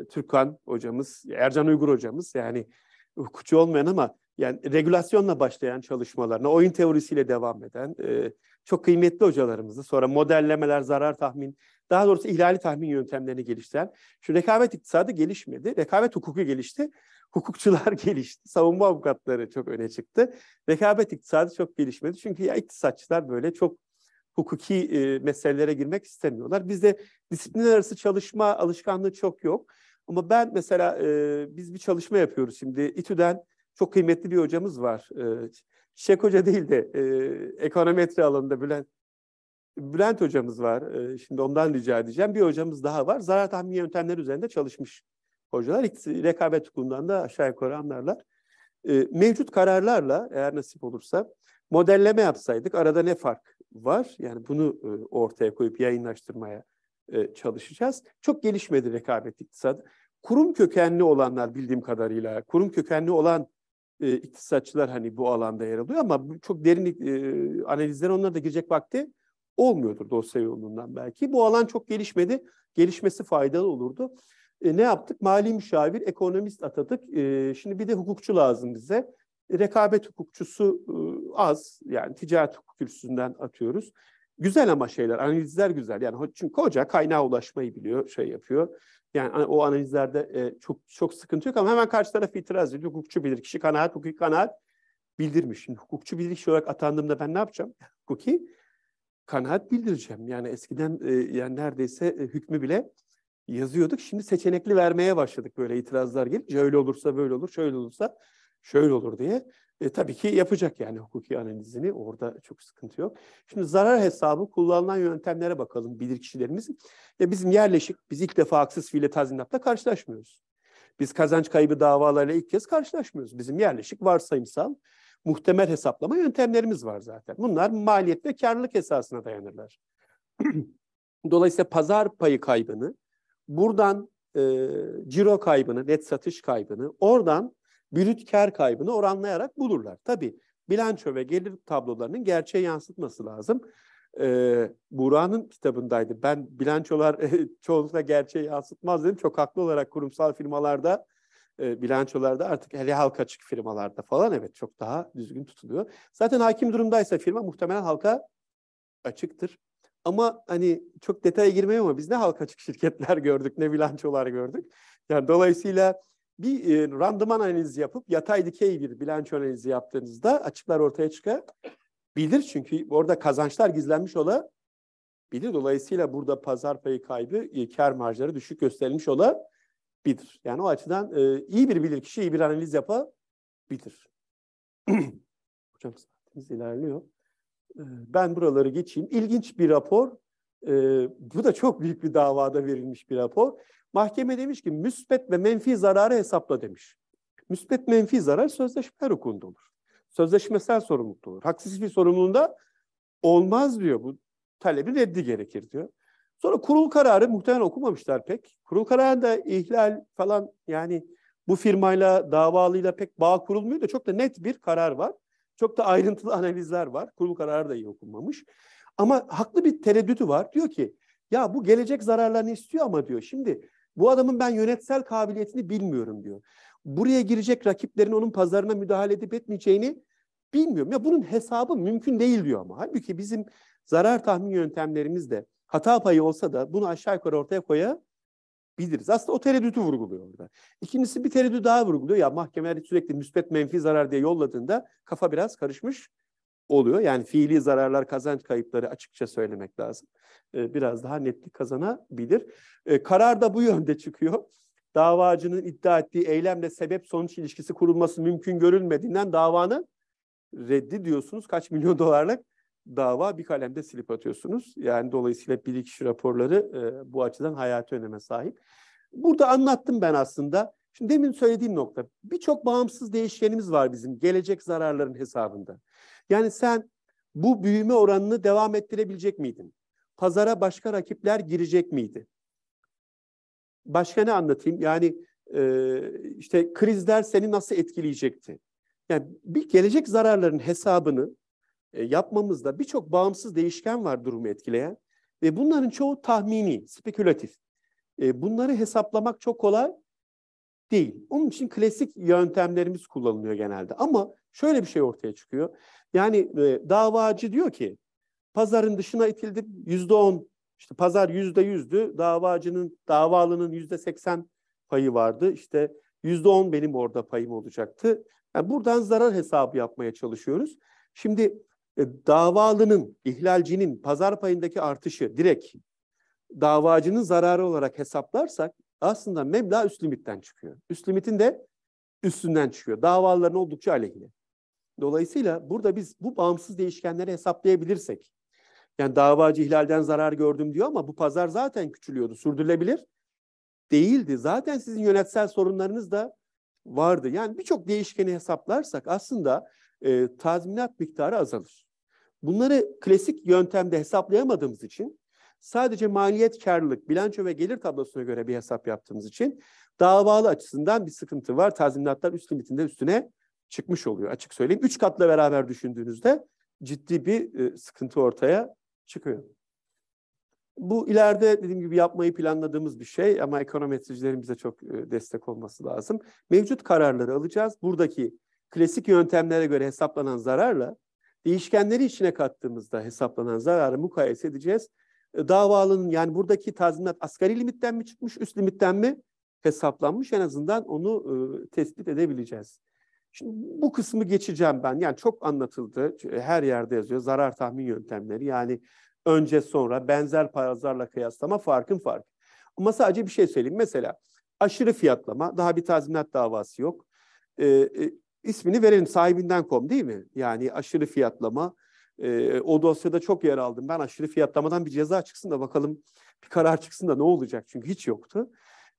e Türkan hocamız, Ercan Uygur hocamız yani hukukçu olmayan ama yani regülasyonla başlayan çalışmalarına, oyun teorisiyle devam eden e, çok kıymetli hocalarımızı, sonra modellemeler, zarar tahmin, daha doğrusu ihlali tahmin yöntemlerini geliştiren, şu rekabet iktisadı gelişmedi, rekabet hukuku gelişti, hukukçular gelişti, savunma avukatları çok öne çıktı. Rekabet iktisadı çok gelişmedi çünkü ya iktisatçılar böyle çok hukuki e, meselelere girmek istemiyorlar. Bizde disiplinler arası çalışma alışkanlığı çok yok. Ama ben mesela e, biz bir çalışma yapıyoruz şimdi İTÜ'den çok kıymetli bir hocamız var. E, Şek Hoca değil de e, ekonometri alanında Bülent Bülent hocamız var. E, şimdi ondan rica edeceğim. Bir hocamız daha var. Zarar tahmini yöntemleri üzerinde çalışmış hocalar. İkisi rekabet hukukundan da aşağı yukarı anlarlar. E, mevcut kararlarla eğer nasip olursa modelleme yapsaydık arada ne fark var? Yani bunu e, ortaya koyup yayınlaştırmaya e, çalışacağız. Çok gelişmedi rekabet iktisadı. Kurum kökenli olanlar bildiğim kadarıyla, kurum kökenli olan e, iktisatçılar hani bu alanda yer alıyor ama çok derin e, analizlere onlara da girecek vakti olmuyordur dosya yolundan belki. Bu alan çok gelişmedi. Gelişmesi faydalı olurdu. E, ne yaptık? Mali müşavir, ekonomist atadık. E, şimdi bir de hukukçu lazım bize. Rekabet hukukçusu e, az. Yani ticaret hukukçusundan atıyoruz. Güzel ama şeyler, analizler güzel. Yani çünkü koca kaynağa ulaşmayı biliyor, şey yapıyor. Yani o analizlerde e, çok çok sıkıntı yok ama hemen karşı taraf itiraz ediyor. Hukukçu bilir kişi kanaat, hukuki kanaat bildirmiş. Şimdi hukukçu kişi olarak atandığımda ben ne yapacağım? Hukuki kanaat bildireceğim. Yani eskiden e, yani neredeyse e, hükmü bile yazıyorduk. Şimdi seçenekli vermeye başladık böyle itirazlar gelince öyle olursa böyle olur, şöyle olursa şöyle olur diye. E, tabii ki yapacak yani hukuki analizini. Orada çok sıkıntı yok. Şimdi zarar hesabı kullanılan yöntemlere bakalım bilirkişilerimizin. Ya bizim yerleşik, biz ilk defa haksız fiile tazminatla karşılaşmıyoruz. Biz kazanç kaybı davalarıyla ilk kez karşılaşmıyoruz. Bizim yerleşik varsayımsal muhtemel hesaplama yöntemlerimiz var zaten. Bunlar maliyet ve karlılık esasına dayanırlar. Dolayısıyla pazar payı kaybını, buradan e, ciro kaybını, net satış kaybını, oradan brüt kar kaybını oranlayarak bulurlar. Tabii bilanço ve gelir tablolarının gerçeği yansıtması lazım. Ee, Buğra'nın kitabındaydı. Ben bilançolar çoğunlukla gerçeği yansıtmaz dedim. Çok haklı olarak kurumsal firmalarda e, bilançolarda artık hele halka açık firmalarda falan evet çok daha düzgün tutuluyor. Zaten hakim durumdaysa firma muhtemelen halka açıktır. Ama hani çok detaya girmeyeyim ama biz ne halka açık şirketler gördük ne bilançolar gördük. Yani dolayısıyla bir e, randıman analizi yapıp yatay dikey bir bilanço analizi yaptığınızda açıklar ortaya çıkabilir. Çünkü orada kazançlar gizlenmiş olabilir. Dolayısıyla burada pazar payı kaybı, e, kar marjları düşük gösterilmiş olabilir. Yani o açıdan e, iyi bir bilirkişi iyi bir analiz yapabilir. Hocam saatimiz ilerliyor. E, ben buraları geçeyim. İlginç bir rapor. E, bu da çok büyük bir davada verilmiş bir rapor. Mahkeme demiş ki müspet ve menfi zararı hesapla demiş. Müspet menfi zarar sözleşme her hukukunda olur. Sözleşmesel sorumluluk olur. Haksız bir sorumluluğunda olmaz diyor. Bu talebi reddi gerekir diyor. Sonra kurul kararı muhtemelen okumamışlar pek. Kurul kararında ihlal falan yani bu firmayla, davalıyla pek bağ kurulmuyor da çok da net bir karar var. Çok da ayrıntılı analizler var. Kurul kararı da iyi okunmamış. Ama haklı bir tereddütü var. Diyor ki ya bu gelecek zararlarını istiyor ama diyor şimdi bu adamın ben yönetsel kabiliyetini bilmiyorum diyor. Buraya girecek rakiplerin onun pazarına müdahale edip etmeyeceğini bilmiyorum. Ya bunun hesabı mümkün değil diyor ama. Halbuki bizim zarar tahmin yöntemlerimiz de hata payı olsa da bunu aşağı yukarı ortaya koyabiliriz. Aslında o tereddütü vurguluyor orada. İkincisi bir tereddüt daha vurguluyor. Ya mahkemeler sürekli müspet menfi zarar diye yolladığında kafa biraz karışmış oluyor. Yani fiili zararlar, kazanç kayıpları açıkça söylemek lazım. Ee, biraz daha netlik kazanabilir. Ee, karar da bu yönde çıkıyor. Davacının iddia ettiği eylemle sebep-sonuç ilişkisi kurulması mümkün görülmediğinden davanın reddi diyorsunuz. Kaç milyon dolarlık dava bir kalemde silip atıyorsunuz. Yani dolayısıyla bilirkişi raporları e, bu açıdan hayati öneme sahip. Burada anlattım ben aslında Şimdi demin söylediğim nokta birçok bağımsız değişkenimiz var bizim gelecek zararların hesabında. Yani sen bu büyüme oranını devam ettirebilecek miydin? Pazara başka rakipler girecek miydi? Başka ne anlatayım? Yani e, işte krizler seni nasıl etkileyecekti? Yani bir gelecek zararların hesabını e, yapmamızda birçok bağımsız değişken var durumu etkileyen ve bunların çoğu tahmini, spekülatif. E, bunları hesaplamak çok kolay değil. Onun için klasik yöntemlerimiz kullanılıyor genelde. Ama şöyle bir şey ortaya çıkıyor. Yani e, davacı diyor ki pazarın dışına itildi yüzde on. İşte pazar yüzde yüzdü. Davacının, davalının yüzde seksen payı vardı. İşte yüzde on benim orada payım olacaktı. Yani buradan zarar hesabı yapmaya çalışıyoruz. Şimdi e, davalının, ihlalcinin pazar payındaki artışı direkt davacının zararı olarak hesaplarsak aslında meblağ üst limitten çıkıyor. Üst limitin de üstünden çıkıyor. Davaların oldukça aleyhine. Dolayısıyla burada biz bu bağımsız değişkenleri hesaplayabilirsek, yani davacı ihlalden zarar gördüm diyor ama bu pazar zaten küçülüyordu, sürdürülebilir değildi. Zaten sizin yönetsel sorunlarınız da vardı. Yani birçok değişkeni hesaplarsak aslında e, tazminat miktarı azalır. Bunları klasik yöntemde hesaplayamadığımız için sadece maliyet karlılık, bilanço ve gelir tablosuna göre bir hesap yaptığımız için davalı açısından bir sıkıntı var. Tazminatlar üst limitinde üstüne çıkmış oluyor açık söyleyeyim. Üç katla beraber düşündüğünüzde ciddi bir e, sıkıntı ortaya çıkıyor. Bu ileride dediğim gibi yapmayı planladığımız bir şey ama ekonometricilerin bize çok e, destek olması lazım. Mevcut kararları alacağız. Buradaki klasik yöntemlere göre hesaplanan zararla değişkenleri içine kattığımızda hesaplanan zararı mukayese edeceğiz davalının yani buradaki tazminat asgari limitten mi çıkmış, üst limitten mi hesaplanmış en azından onu e, tespit edebileceğiz. Şimdi bu kısmı geçeceğim ben. Yani çok anlatıldı. Her yerde yazıyor. Zarar tahmin yöntemleri. Yani önce sonra benzer pazarla kıyaslama farkın farkı. Ama sadece bir şey söyleyeyim. Mesela aşırı fiyatlama. Daha bir tazminat davası yok. E, e, ismini verelim sahibinden.com değil mi? Yani aşırı fiyatlama e, o dosyada çok yer aldım. Ben aşırı fiyatlamadan bir ceza çıksın da bakalım bir karar çıksın da ne olacak? Çünkü hiç yoktu.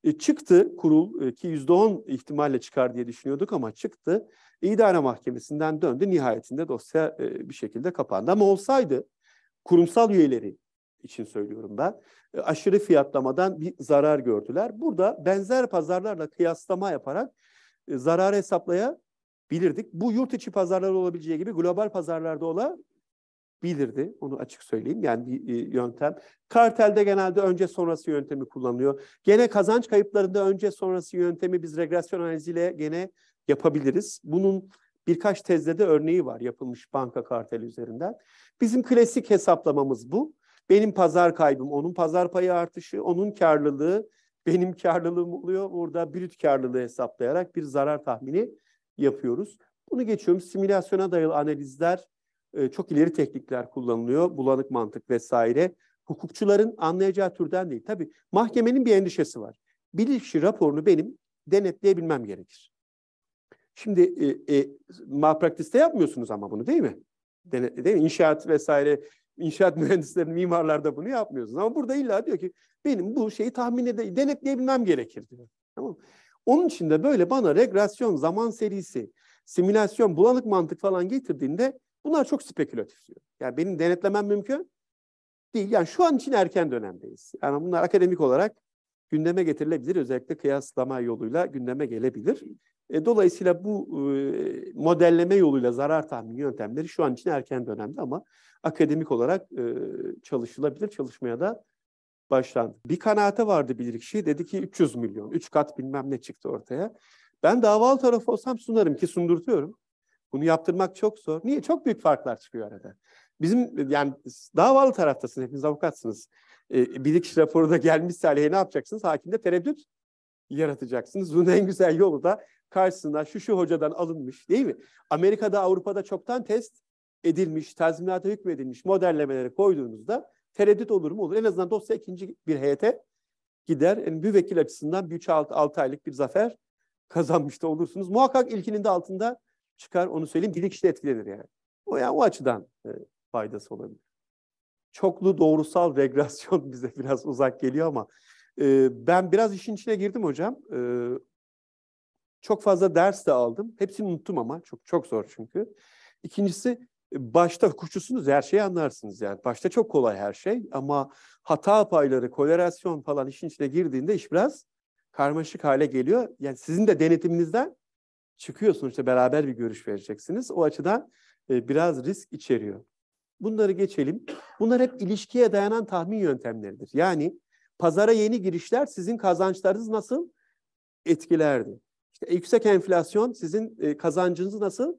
E, çıktı kurul e, ki on ihtimalle çıkar diye düşünüyorduk ama çıktı. İdare mahkemesinden döndü. Nihayetinde dosya e, bir şekilde kapandı. Ama olsaydı kurumsal üyeleri için söylüyorum ben. E, aşırı fiyatlamadan bir zarar gördüler. Burada benzer pazarlarla kıyaslama yaparak e, zararı bilirdik. Bu yurt içi pazarlar olabileceği gibi global pazarlarda ola bilirdi. Onu açık söyleyeyim. Yani bir yöntem. Kartelde genelde önce sonrası yöntemi kullanılıyor. Gene kazanç kayıplarında önce sonrası yöntemi biz regresyon analiziyle gene yapabiliriz. Bunun birkaç tezde de örneği var yapılmış banka karteli üzerinden. Bizim klasik hesaplamamız bu. Benim pazar kaybım, onun pazar payı artışı, onun karlılığı, benim karlılığım oluyor. Burada brüt karlılığı hesaplayarak bir zarar tahmini yapıyoruz. Bunu geçiyorum. Simülasyona dayalı analizler e, çok ileri teknikler kullanılıyor. Bulanık mantık vesaire. Hukukçuların anlayacağı türden değil. Tabii mahkemenin bir endişesi var. Bilirkişi raporunu benim denetleyebilmem gerekir. Şimdi e, e, malpraktiste yapmıyorsunuz ama bunu değil mi? Denetle, değil mi? İnşaat vesaire, inşaat mühendislerinin mimarlarda bunu yapmıyorsunuz. Ama burada illa diyor ki benim bu şeyi tahmin ede denetleyebilmem gerekir diyor. Tamam Onun için de böyle bana regresyon, zaman serisi, simülasyon, bulanık mantık falan getirdiğinde Bunlar çok spekülatif diyor. Yani benim denetlemem mümkün değil. Yani şu an için erken dönemdeyiz. Yani bunlar akademik olarak gündeme getirilebilir. Özellikle kıyaslama yoluyla gündeme gelebilir. E, dolayısıyla bu e, modelleme yoluyla zarar tahmini yöntemleri şu an için erken dönemde ama akademik olarak e, çalışılabilir. Çalışmaya da başlandı. Bir kanaate vardı bilirkişi. Dedi ki 300 milyon, 3 kat bilmem ne çıktı ortaya. Ben davalı tarafı olsam sunarım ki sundurtuyorum. Bunu yaptırmak çok zor. Niye? Çok büyük farklar çıkıyor arada. Bizim yani davalı taraftasınız, hepiniz avukatsınız. E, bilirkişi raporu da gelmişse aleyhe ne yapacaksınız? Hakimde tereddüt yaratacaksınız. Bunun en güzel yolu da karşısına şu şu hocadan alınmış değil mi? Amerika'da, Avrupa'da çoktan test edilmiş, tazminata hükmedilmiş modellemeleri koyduğunuzda tereddüt olur mu? Olur. En azından dosya ikinci bir heyete gider. Yani müvekkil açısından 3-6 aylık bir zafer kazanmış da olursunuz. Muhakkak ilkinin de altında çıkar onu söyleyeyim. Bir kişi de etkilenir yani. O, yani o açıdan e, faydası olabilir. Çoklu doğrusal regresyon bize biraz uzak geliyor ama e, ben biraz işin içine girdim hocam. E, çok fazla ders de aldım. Hepsini unuttum ama çok çok zor çünkü. İkincisi e, başta hukukçusunuz her şeyi anlarsınız yani. Başta çok kolay her şey ama hata payları, kolerasyon falan işin içine girdiğinde iş biraz karmaşık hale geliyor. Yani sizin de denetiminizden çıkıyor sonuçta beraber bir görüş vereceksiniz. O açıdan e, biraz risk içeriyor. Bunları geçelim. Bunlar hep ilişkiye dayanan tahmin yöntemleridir. Yani pazara yeni girişler sizin kazançlarınız nasıl etkilerdi? İşte yüksek enflasyon sizin e, kazancınızı nasıl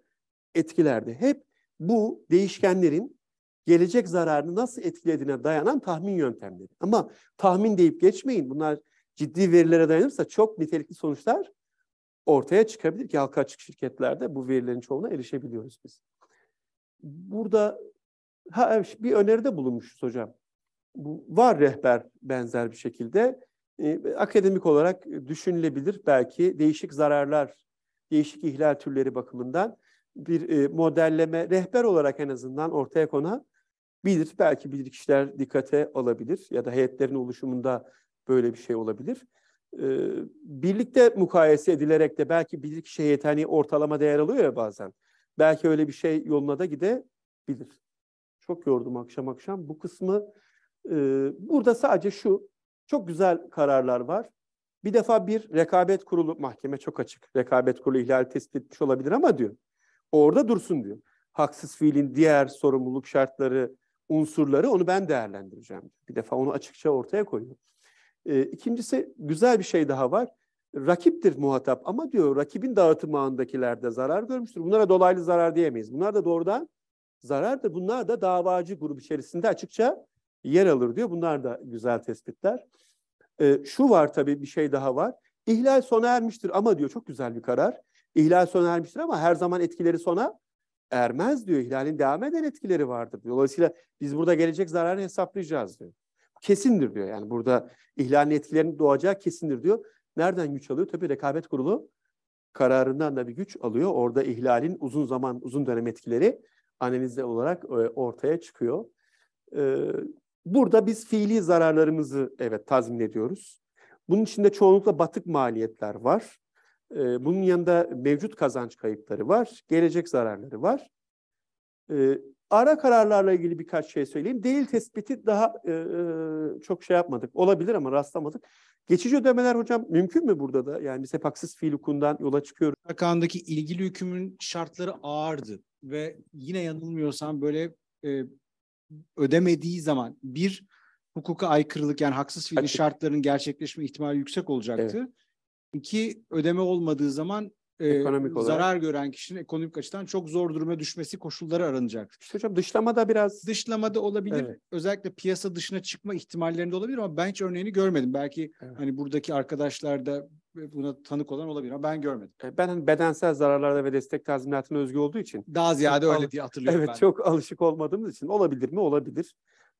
etkilerdi? Hep bu değişkenlerin gelecek zararını nasıl etkilediğine dayanan tahmin yöntemleri. Ama tahmin deyip geçmeyin. Bunlar ciddi verilere dayanırsa çok nitelikli sonuçlar ortaya çıkabilir ki halka açık şirketlerde bu verilerin çoğuna erişebiliyoruz biz. Burada ha, e, bir öneride bulunmuşuz hocam. Bu, var rehber benzer bir şekilde. E, akademik olarak düşünülebilir belki değişik zararlar, değişik ihlal türleri bakımından bir e, modelleme rehber olarak en azından ortaya konabilir. Belki bilir kişiler dikkate alabilir ya da heyetlerin oluşumunda böyle bir şey olabilir. Ee, birlikte mukayese edilerek de belki bir kişi heyeti hani ortalama değer alıyor ya bazen. Belki öyle bir şey yoluna da gidebilir. Çok yordum akşam akşam. Bu kısmı e, burada sadece şu çok güzel kararlar var. Bir defa bir rekabet kurulu mahkeme çok açık. Rekabet kurulu ihlal tespit etmiş olabilir ama diyor. Orada dursun diyor. Haksız fiilin diğer sorumluluk şartları, unsurları onu ben değerlendireceğim. Bir defa onu açıkça ortaya koyuyor. E, ikincisi güzel bir şey daha var. Rakiptir muhatap ama diyor rakibin dağıtım ağındakilerde zarar görmüştür. Bunlara dolaylı zarar diyemeyiz. Bunlar da doğrudan zarardır. Bunlar da davacı grup içerisinde açıkça yer alır diyor. Bunlar da güzel tespitler. E, şu var tabii bir şey daha var. İhlal sona ermiştir ama diyor çok güzel bir karar. İhlal sona ermiştir ama her zaman etkileri sona ermez diyor. İhlalin devam eden etkileri vardır. Diyor. Dolayısıyla biz burada gelecek zararı hesaplayacağız diyor kesindir diyor. Yani burada ihlalin etkilerinin doğacağı kesindir diyor. Nereden güç alıyor? Tabii rekabet kurulu kararından da bir güç alıyor. Orada ihlalin uzun zaman, uzun dönem etkileri analizde olarak e, ortaya çıkıyor. E, burada biz fiili zararlarımızı evet tazmin ediyoruz. Bunun içinde çoğunlukla batık maliyetler var. E, bunun yanında mevcut kazanç kayıpları var, gelecek zararları var. Ara kararlarla ilgili birkaç şey söyleyeyim. Değil tespiti daha e, e, çok şey yapmadık. Olabilir ama rastlamadık. Geçici ödemeler hocam mümkün mü burada da? Yani biz hep haksız fiil hukukundan yola çıkıyoruz. Kanundaki ilgili hükümün
şartları ağırdı ve yine yanılmıyorsam böyle e, ödemediği zaman bir hukuka aykırılık yani haksız fiilin şartlarının gerçekleşme ihtimali yüksek olacaktı. Evet. İki ödeme olmadığı zaman e, ekonomik olarak. zarar gören kişinin ekonomik açıdan çok zor duruma düşmesi koşulları aranacak. İşte hocam dışlamada biraz... Dışlamada olabilir. Evet. Özellikle piyasa dışına çıkma ihtimallerinde olabilir ama ben hiç örneğini görmedim. Belki evet. hani buradaki arkadaşlar da buna tanık olan olabilir ama ben görmedim. E, ben hani bedensel zararlarda ve destek
tazminatına özgü olduğu için... Daha ziyade öyle diye hatırlıyorum evet, ben. Evet çok alışık olmadığımız için olabilir mi? Olabilir.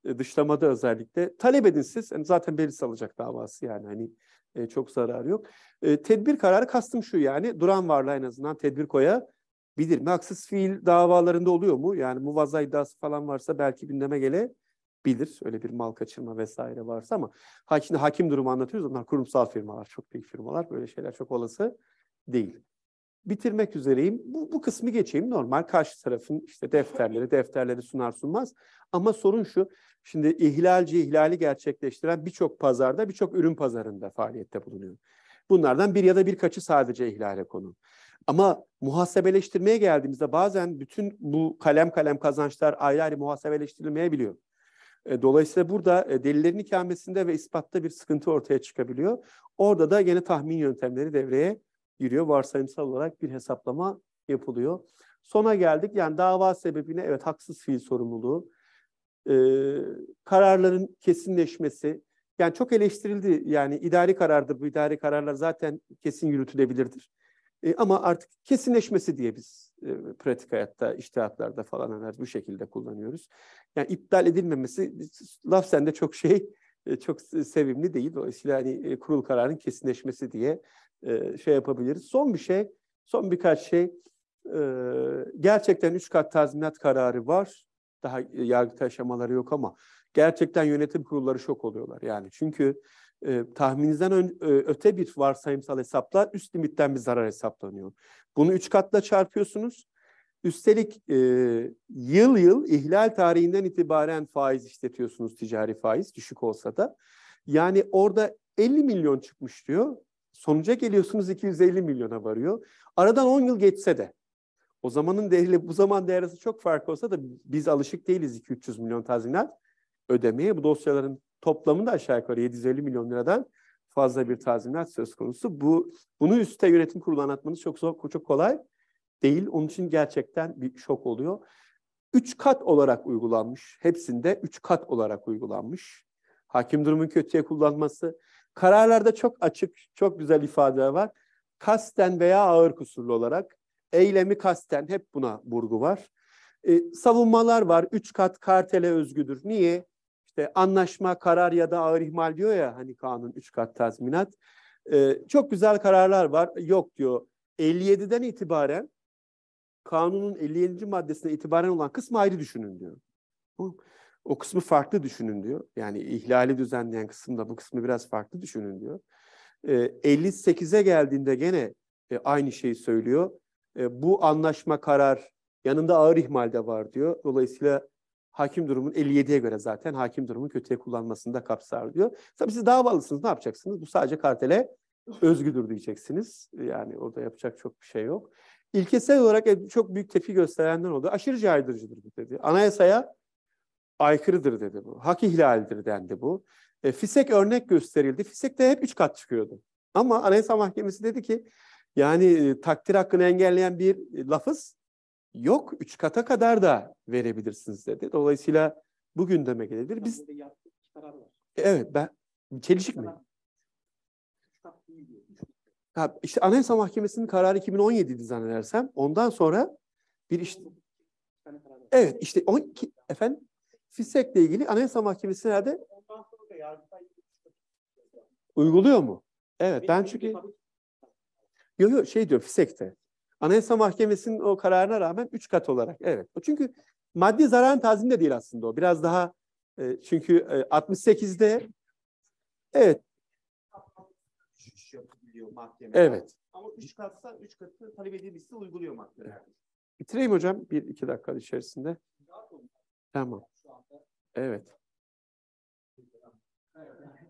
E, dışlamada özellikle. Talep edin siz. Yani zaten belirsiz alacak davası yani hani e, çok zararı yok. E, tedbir kararı kastım şu yani duran varlığa en azından tedbir koyabilir mi? Haksız fiil davalarında oluyor mu? Yani muvaza iddiası falan varsa belki gündeme gelebilir. Öyle bir mal kaçırma vesaire varsa ama hakim, hakim durumu anlatıyoruz. Onlar kurumsal firmalar, çok büyük firmalar. Böyle şeyler çok olası değil bitirmek üzereyim. Bu, bu kısmı geçeyim. Normal karşı tarafın işte defterleri, defterleri sunar sunmaz. Ama sorun şu, Şimdi ihlalci ihlali gerçekleştiren birçok pazarda, birçok ürün pazarında faaliyette bulunuyor. Bunlardan bir ya da birkaçı sadece ihlale konu. Ama muhasebeleştirmeye geldiğimizde bazen bütün bu kalem kalem kazançlar ayrı ayrı muhasebeleştirilmeyebiliyor. E, dolayısıyla burada e, delillerin ikamesinde ve ispatta bir sıkıntı ortaya çıkabiliyor. Orada da yine tahmin yöntemleri devreye giriyor. Varsayımsal olarak bir hesaplama yapılıyor. Sona geldik. Yani dava sebebine evet haksız fiil sorumluluğu e, kararların kesinleşmesi, yani çok eleştirildi yani idari karardır bu idari kararlar zaten kesin yürütülebilirdir. E, ama artık kesinleşmesi diye biz e, pratik hayatta, iştihatlarda falan anlar hani bu şekilde kullanıyoruz. Yani iptal edilmemesi laf sende çok şey e, çok sevimli değil. Dolayısıyla hani e, kurul kararının kesinleşmesi diye e, şey yapabiliriz. Son bir şey, son birkaç şey. E, gerçekten üç kat tazminat kararı var. Daha e, yargıta aşamaları yok ama gerçekten yönetim kurulları şok oluyorlar yani. Çünkü e, tahminizden ön, e, öte bir varsayımsal hesapla üst limitten bir zarar hesaplanıyor. Bunu üç katla çarpıyorsunuz. Üstelik e, yıl yıl ihlal tarihinden itibaren faiz işletiyorsunuz ticari faiz düşük olsa da. Yani orada 50 milyon çıkmış diyor. Sonuca geliyorsunuz 250 milyona varıyor. Aradan 10 yıl geçse de o zamanın değeriyle bu zaman değeri arası çok farklı olsa da biz alışık değiliz 2-300 milyon tazminat ödemeye. Bu dosyaların toplamı da aşağı yukarı 750 milyon liradan fazla bir tazminat söz konusu. Bu bunu üste yönetim kurulu anlatmanız çok zor, çok kolay değil. Onun için gerçekten bir şok oluyor. Üç kat olarak uygulanmış. Hepsinde üç kat olarak uygulanmış. Hakim durumun kötüye kullanması. Kararlarda çok açık, çok güzel ifadeler var. Kasten veya ağır kusurlu olarak eylemi kasten hep buna vurgu var. E, savunmalar var. Üç kat kartele özgüdür. Niye? İşte anlaşma, karar ya da ağır ihmal diyor ya hani kanun üç kat tazminat. E, çok güzel kararlar var. Yok diyor. 57'den itibaren kanunun 57. maddesine itibaren olan kısmı ayrı düşünün diyor. O kısmı farklı düşünün diyor. Yani ihlali düzenleyen kısımda bu kısmı biraz farklı düşünün diyor. E, 58'e geldiğinde gene e, aynı şeyi söylüyor. E, bu anlaşma karar yanında ağır ihmalde var diyor. Dolayısıyla hakim durumun 57'ye göre zaten hakim durumun kötüye kullanmasını kapsar diyor. Tabii siz davalısınız ne yapacaksınız? Bu sadece kartele özgüdür diyeceksiniz. Yani orada yapacak çok bir şey yok. İlkesel olarak e, çok büyük tepki gösterenler oldu. Aşırı caydırıcıdır dedi. Anayasaya aykırıdır dedi bu. Hak ihlalidir dendi bu. E, Fisek örnek gösterildi. Fisek de hep üç kat çıkıyordu. Ama Anayasa Mahkemesi dedi ki yani takdir hakkını engelleyen bir lafız yok. Üç kata kadar da verebilirsiniz dedi. Dolayısıyla bugün gündeme gelebilir. Biz Evet ben çelişik mi? Ha, işte Anayasa Mahkemesi'nin kararı 2017'di zannedersem. Ondan sonra bir iş. Evet işte 12 efendim FİSEK'le ilgili Anayasa Mahkemesi herhalde uyguluyor mu? Evet ben çünkü Yok yok şey diyor FİSEK'te. Anayasa Mahkemesi'nin o kararına rağmen üç kat olarak. Evet. Çünkü maddi zararın tazminde değil aslında o. Biraz daha e, çünkü e, 68'de evet. Evet. Ama üç katsa üç katı talep edilmişse uyguluyor mahkeme. Bitireyim hocam bir iki dakika içerisinde. Tamam. Evet.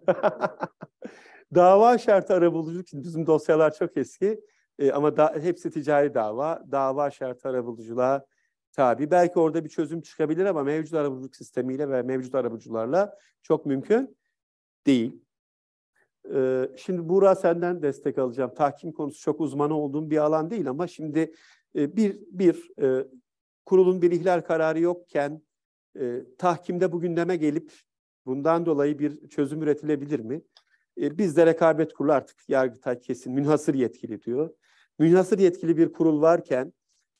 Dava şartı arabuluculuk, şimdi bizim dosyalar çok eski e, ama da, hepsi ticari dava. Dava şartı arabuluculuğa tabi. Belki orada bir çözüm çıkabilir ama mevcut arabuluculuk sistemiyle ve mevcut arabulucularla çok mümkün değil. Ee, şimdi Buğra senden destek alacağım. Tahkim konusu çok uzmanı olduğum bir alan değil ama şimdi e, bir, bir e, kurulun bir ihlal kararı yokken e, tahkimde bu gündeme gelip bundan dolayı bir çözüm üretilebilir mi? E, bizde rekabet kurulu artık Yargıtay kesin münhasır yetkili diyor. Münhasır yetkili bir kurul varken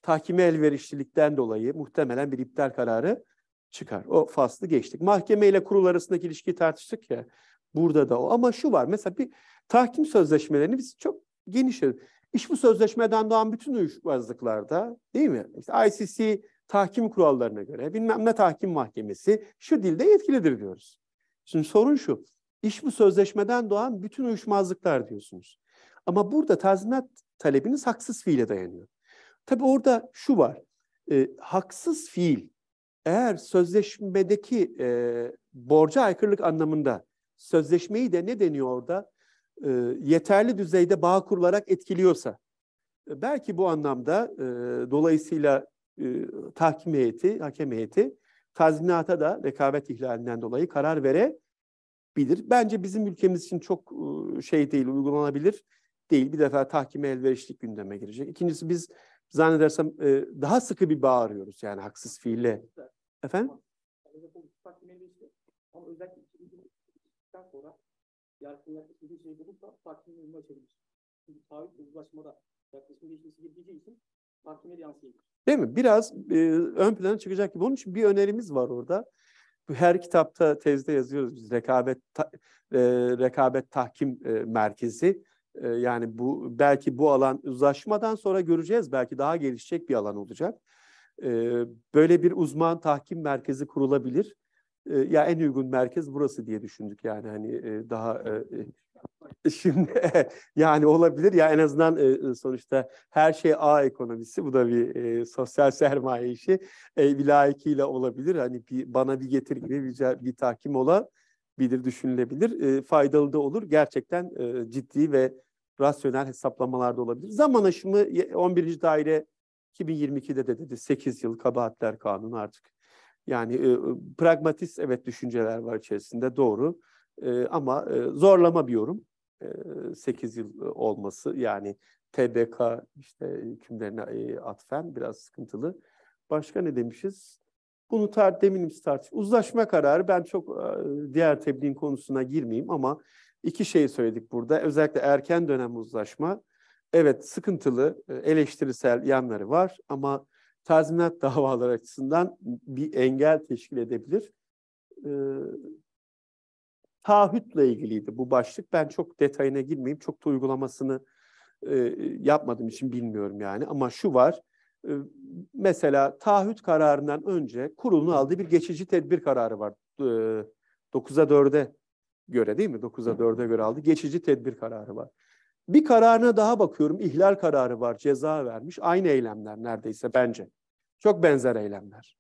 tahkime elverişlilikten dolayı muhtemelen bir iptal kararı çıkar. O faslı geçtik. Mahkeme ile kurul arasındaki ilişkiyi tartıştık ya. Burada da o. Ama şu var. Mesela bir tahkim sözleşmelerini biz çok genişledik. İş bu sözleşmeden doğan bütün uyuşmazlıklarda değil mi? İşte ICC tahkim kurallarına göre bilmem ne tahkim mahkemesi şu dilde yetkilidir diyoruz. Şimdi sorun şu. İş bu sözleşmeden doğan bütün uyuşmazlıklar diyorsunuz. Ama burada tazminat talebiniz haksız fiile dayanıyor. Tabi orada şu var. E, haksız fiil eğer sözleşmedeki e, borca aykırılık anlamında sözleşmeyi de ne deniyor orada? E, yeterli düzeyde bağ kurularak etkiliyorsa. E, belki bu anlamda e, dolayısıyla e, tahkim heyeti, hakem heyeti tazminata da rekabet ihlalinden dolayı karar vere bilir. Bence bizim ülkemiz için çok e, şey değil, uygulanabilir değil. Bir defa tahkime elverişli gündeme girecek. İkincisi biz zannedersem e, daha sıkı bir bağ arıyoruz yani haksız fiille. Efendim? Ama
özellikle sonra
Değil mi? Biraz e, ön plana çıkacak gibi. Onun için bir önerimiz var orada her kitapta tezde yazıyoruz biz rekabet ta, e, rekabet tahkim e, merkezi e, yani bu belki bu alan uzlaşmadan sonra göreceğiz belki daha gelişecek bir alan olacak e, böyle bir uzman tahkim merkezi kurulabilir e, ya en uygun merkez burası diye düşündük yani hani e, daha e, Şimdi yani olabilir ya en azından e, e, sonuçta her şey a ekonomisi bu da bir e, sosyal sermaye işi e, bir layıkıyla olabilir hani bir, bana bir getir gibi bir, bir tahkim olabilir düşünülebilir e, faydalı da olur gerçekten e, ciddi ve rasyonel hesaplamalarda olabilir. Zaman aşımı 11. daire 2022'de de dedi 8 yıl kabahatler kanunu artık yani e, e, pragmatist evet düşünceler var içerisinde doğru. E, ama e, zorlama bir yorum. Ee, e, 8 yıl olması yani TBK işte hükümlerine e, atfen biraz sıkıntılı. Başka ne demişiz? Bunu tar deminim tartış. Uzlaşma kararı ben çok e, diğer tebliğin konusuna girmeyeyim ama iki şey söyledik burada. Özellikle erken dönem uzlaşma. Evet sıkıntılı, e, eleştirisel yanları var ama tazminat davaları açısından bir engel teşkil edebilir. Ee, taahhütle ilgiliydi bu başlık. Ben çok detayına girmeyeyim. Çok da uygulamasını e, yapmadığım için bilmiyorum yani. Ama şu var. E, mesela taahhüt kararından önce kurulun aldığı bir geçici tedbir kararı var. E, 9'a 4'e göre değil mi? 9'a 4'e göre aldı. Geçici tedbir kararı var. Bir kararına daha bakıyorum. İhlal kararı var. Ceza vermiş. Aynı eylemler neredeyse bence. Çok benzer eylemler.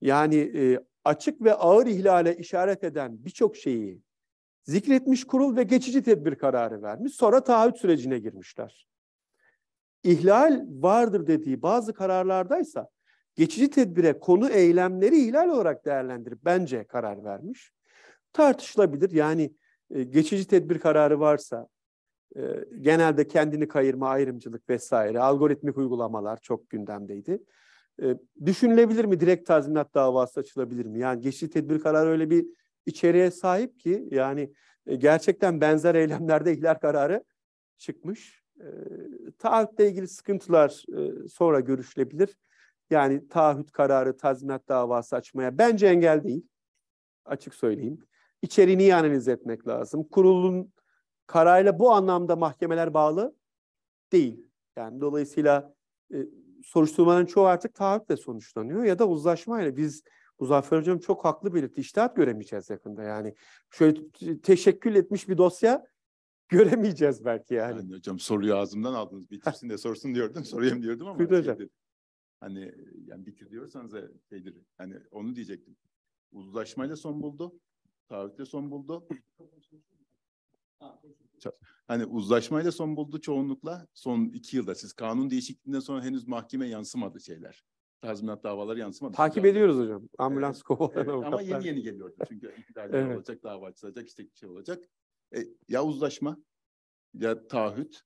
Yani e, açık ve ağır ihlale işaret eden birçok şeyi zikretmiş kurul ve geçici tedbir kararı vermiş. Sonra taahhüt sürecine girmişler. İhlal vardır dediği bazı kararlardaysa geçici tedbire konu eylemleri ihlal olarak değerlendirip bence karar vermiş. Tartışılabilir yani e, geçici tedbir kararı varsa e, genelde kendini kayırma, ayrımcılık vesaire, algoritmik uygulamalar çok gündemdeydi. E, düşünülebilir mi direkt tazminat davası açılabilir mi? Yani geçici tedbir kararı öyle bir içeriğe sahip ki yani e, gerçekten benzer eylemlerde ihlal kararı çıkmış. E, taahhütle ilgili sıkıntılar e, sonra görüşülebilir. Yani taahhüt kararı, tazminat davası açmaya bence engel değil. Açık söyleyeyim. İçeriğini iyi analiz etmek lazım. Kurulun kararıyla bu anlamda mahkemeler bağlı değil. Yani dolayısıyla e, soruşturmaların çoğu artık taahhütle sonuçlanıyor ya da uzlaşmayla. Biz Muzaffer Hocam çok haklı belirtti.
İştihat göremeyeceğiz yakında yani. Şöyle teşekkül etmiş bir dosya göremeyeceğiz belki yani. yani hocam soruyu ağzımdan aldınız. Bitirsin de sorsun diyordum. Sorayım diyordum ama. Buyurun şey hocam. hani yani bitir diyorsanız şeydir. Yani onu diyecektim. Uzlaşmayla son buldu. Taahhütle son buldu hani uzlaşmayla son buldu çoğunlukla son iki yılda. Siz kanun değişikliğinden sonra henüz mahkeme yansımadı şeyler. Tazminat davaları yansımadı. Takip ediyoruz
hocam. Ambulans evet, kovaları. Evet, ama yeni yeni
geliyor Çünkü iktidarlar evet. olacak, dava açılacak, işte şey olacak. E, ya uzlaşma ya taahhüt.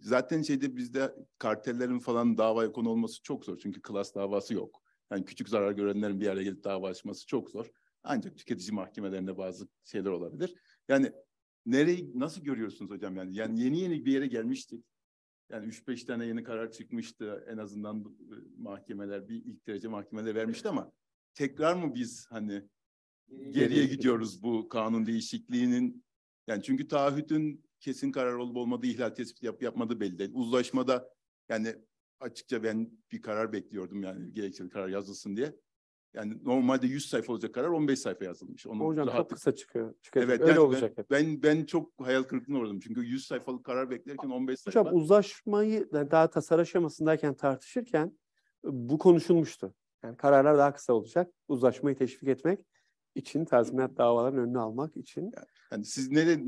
Zaten şeyde bizde kartellerin falan davaya konu olması çok zor. Çünkü klas davası yok. Yani küçük zarar görenlerin bir araya gelip dava açması çok zor. Ancak tüketici mahkemelerinde bazı şeyler olabilir. Yani nereyi nasıl görüyorsunuz hocam yani? Yani yeni yeni bir yere gelmiştik. Yani 3-5 tane yeni karar çıkmıştı en azından e, mahkemeler bir ilk derece mahkemeler vermişti ama tekrar mı biz hani geriye gidiyoruz bu kanun değişikliğinin yani çünkü taahhütün kesin karar olup olmadığı ihlal tespiti yap, yapmadığı belli değil. Uzlaşmada yani açıkça ben bir karar bekliyordum yani gerekçeli karar yazılsın diye. Yani normalde 100 sayfa olacak karar 15 sayfa yazılmış. Onun Hocam rahatlık... çok kısa çıkıyor. çıkıyor. Evet, Öyle olacak ben, hep. Ben, ben çok hayal kırıklığına uğradım. Çünkü 100 sayfalık karar beklerken 15 sayfa. Hocam
uzlaşmayı daha tasarı aşamasındayken tartışırken e, bu konuşulmuştu. Yani kararlar daha kısa olacak. Uzlaşmayı teşvik etmek için tazminat davalarının önünü almak için. Yani, yani siz nerede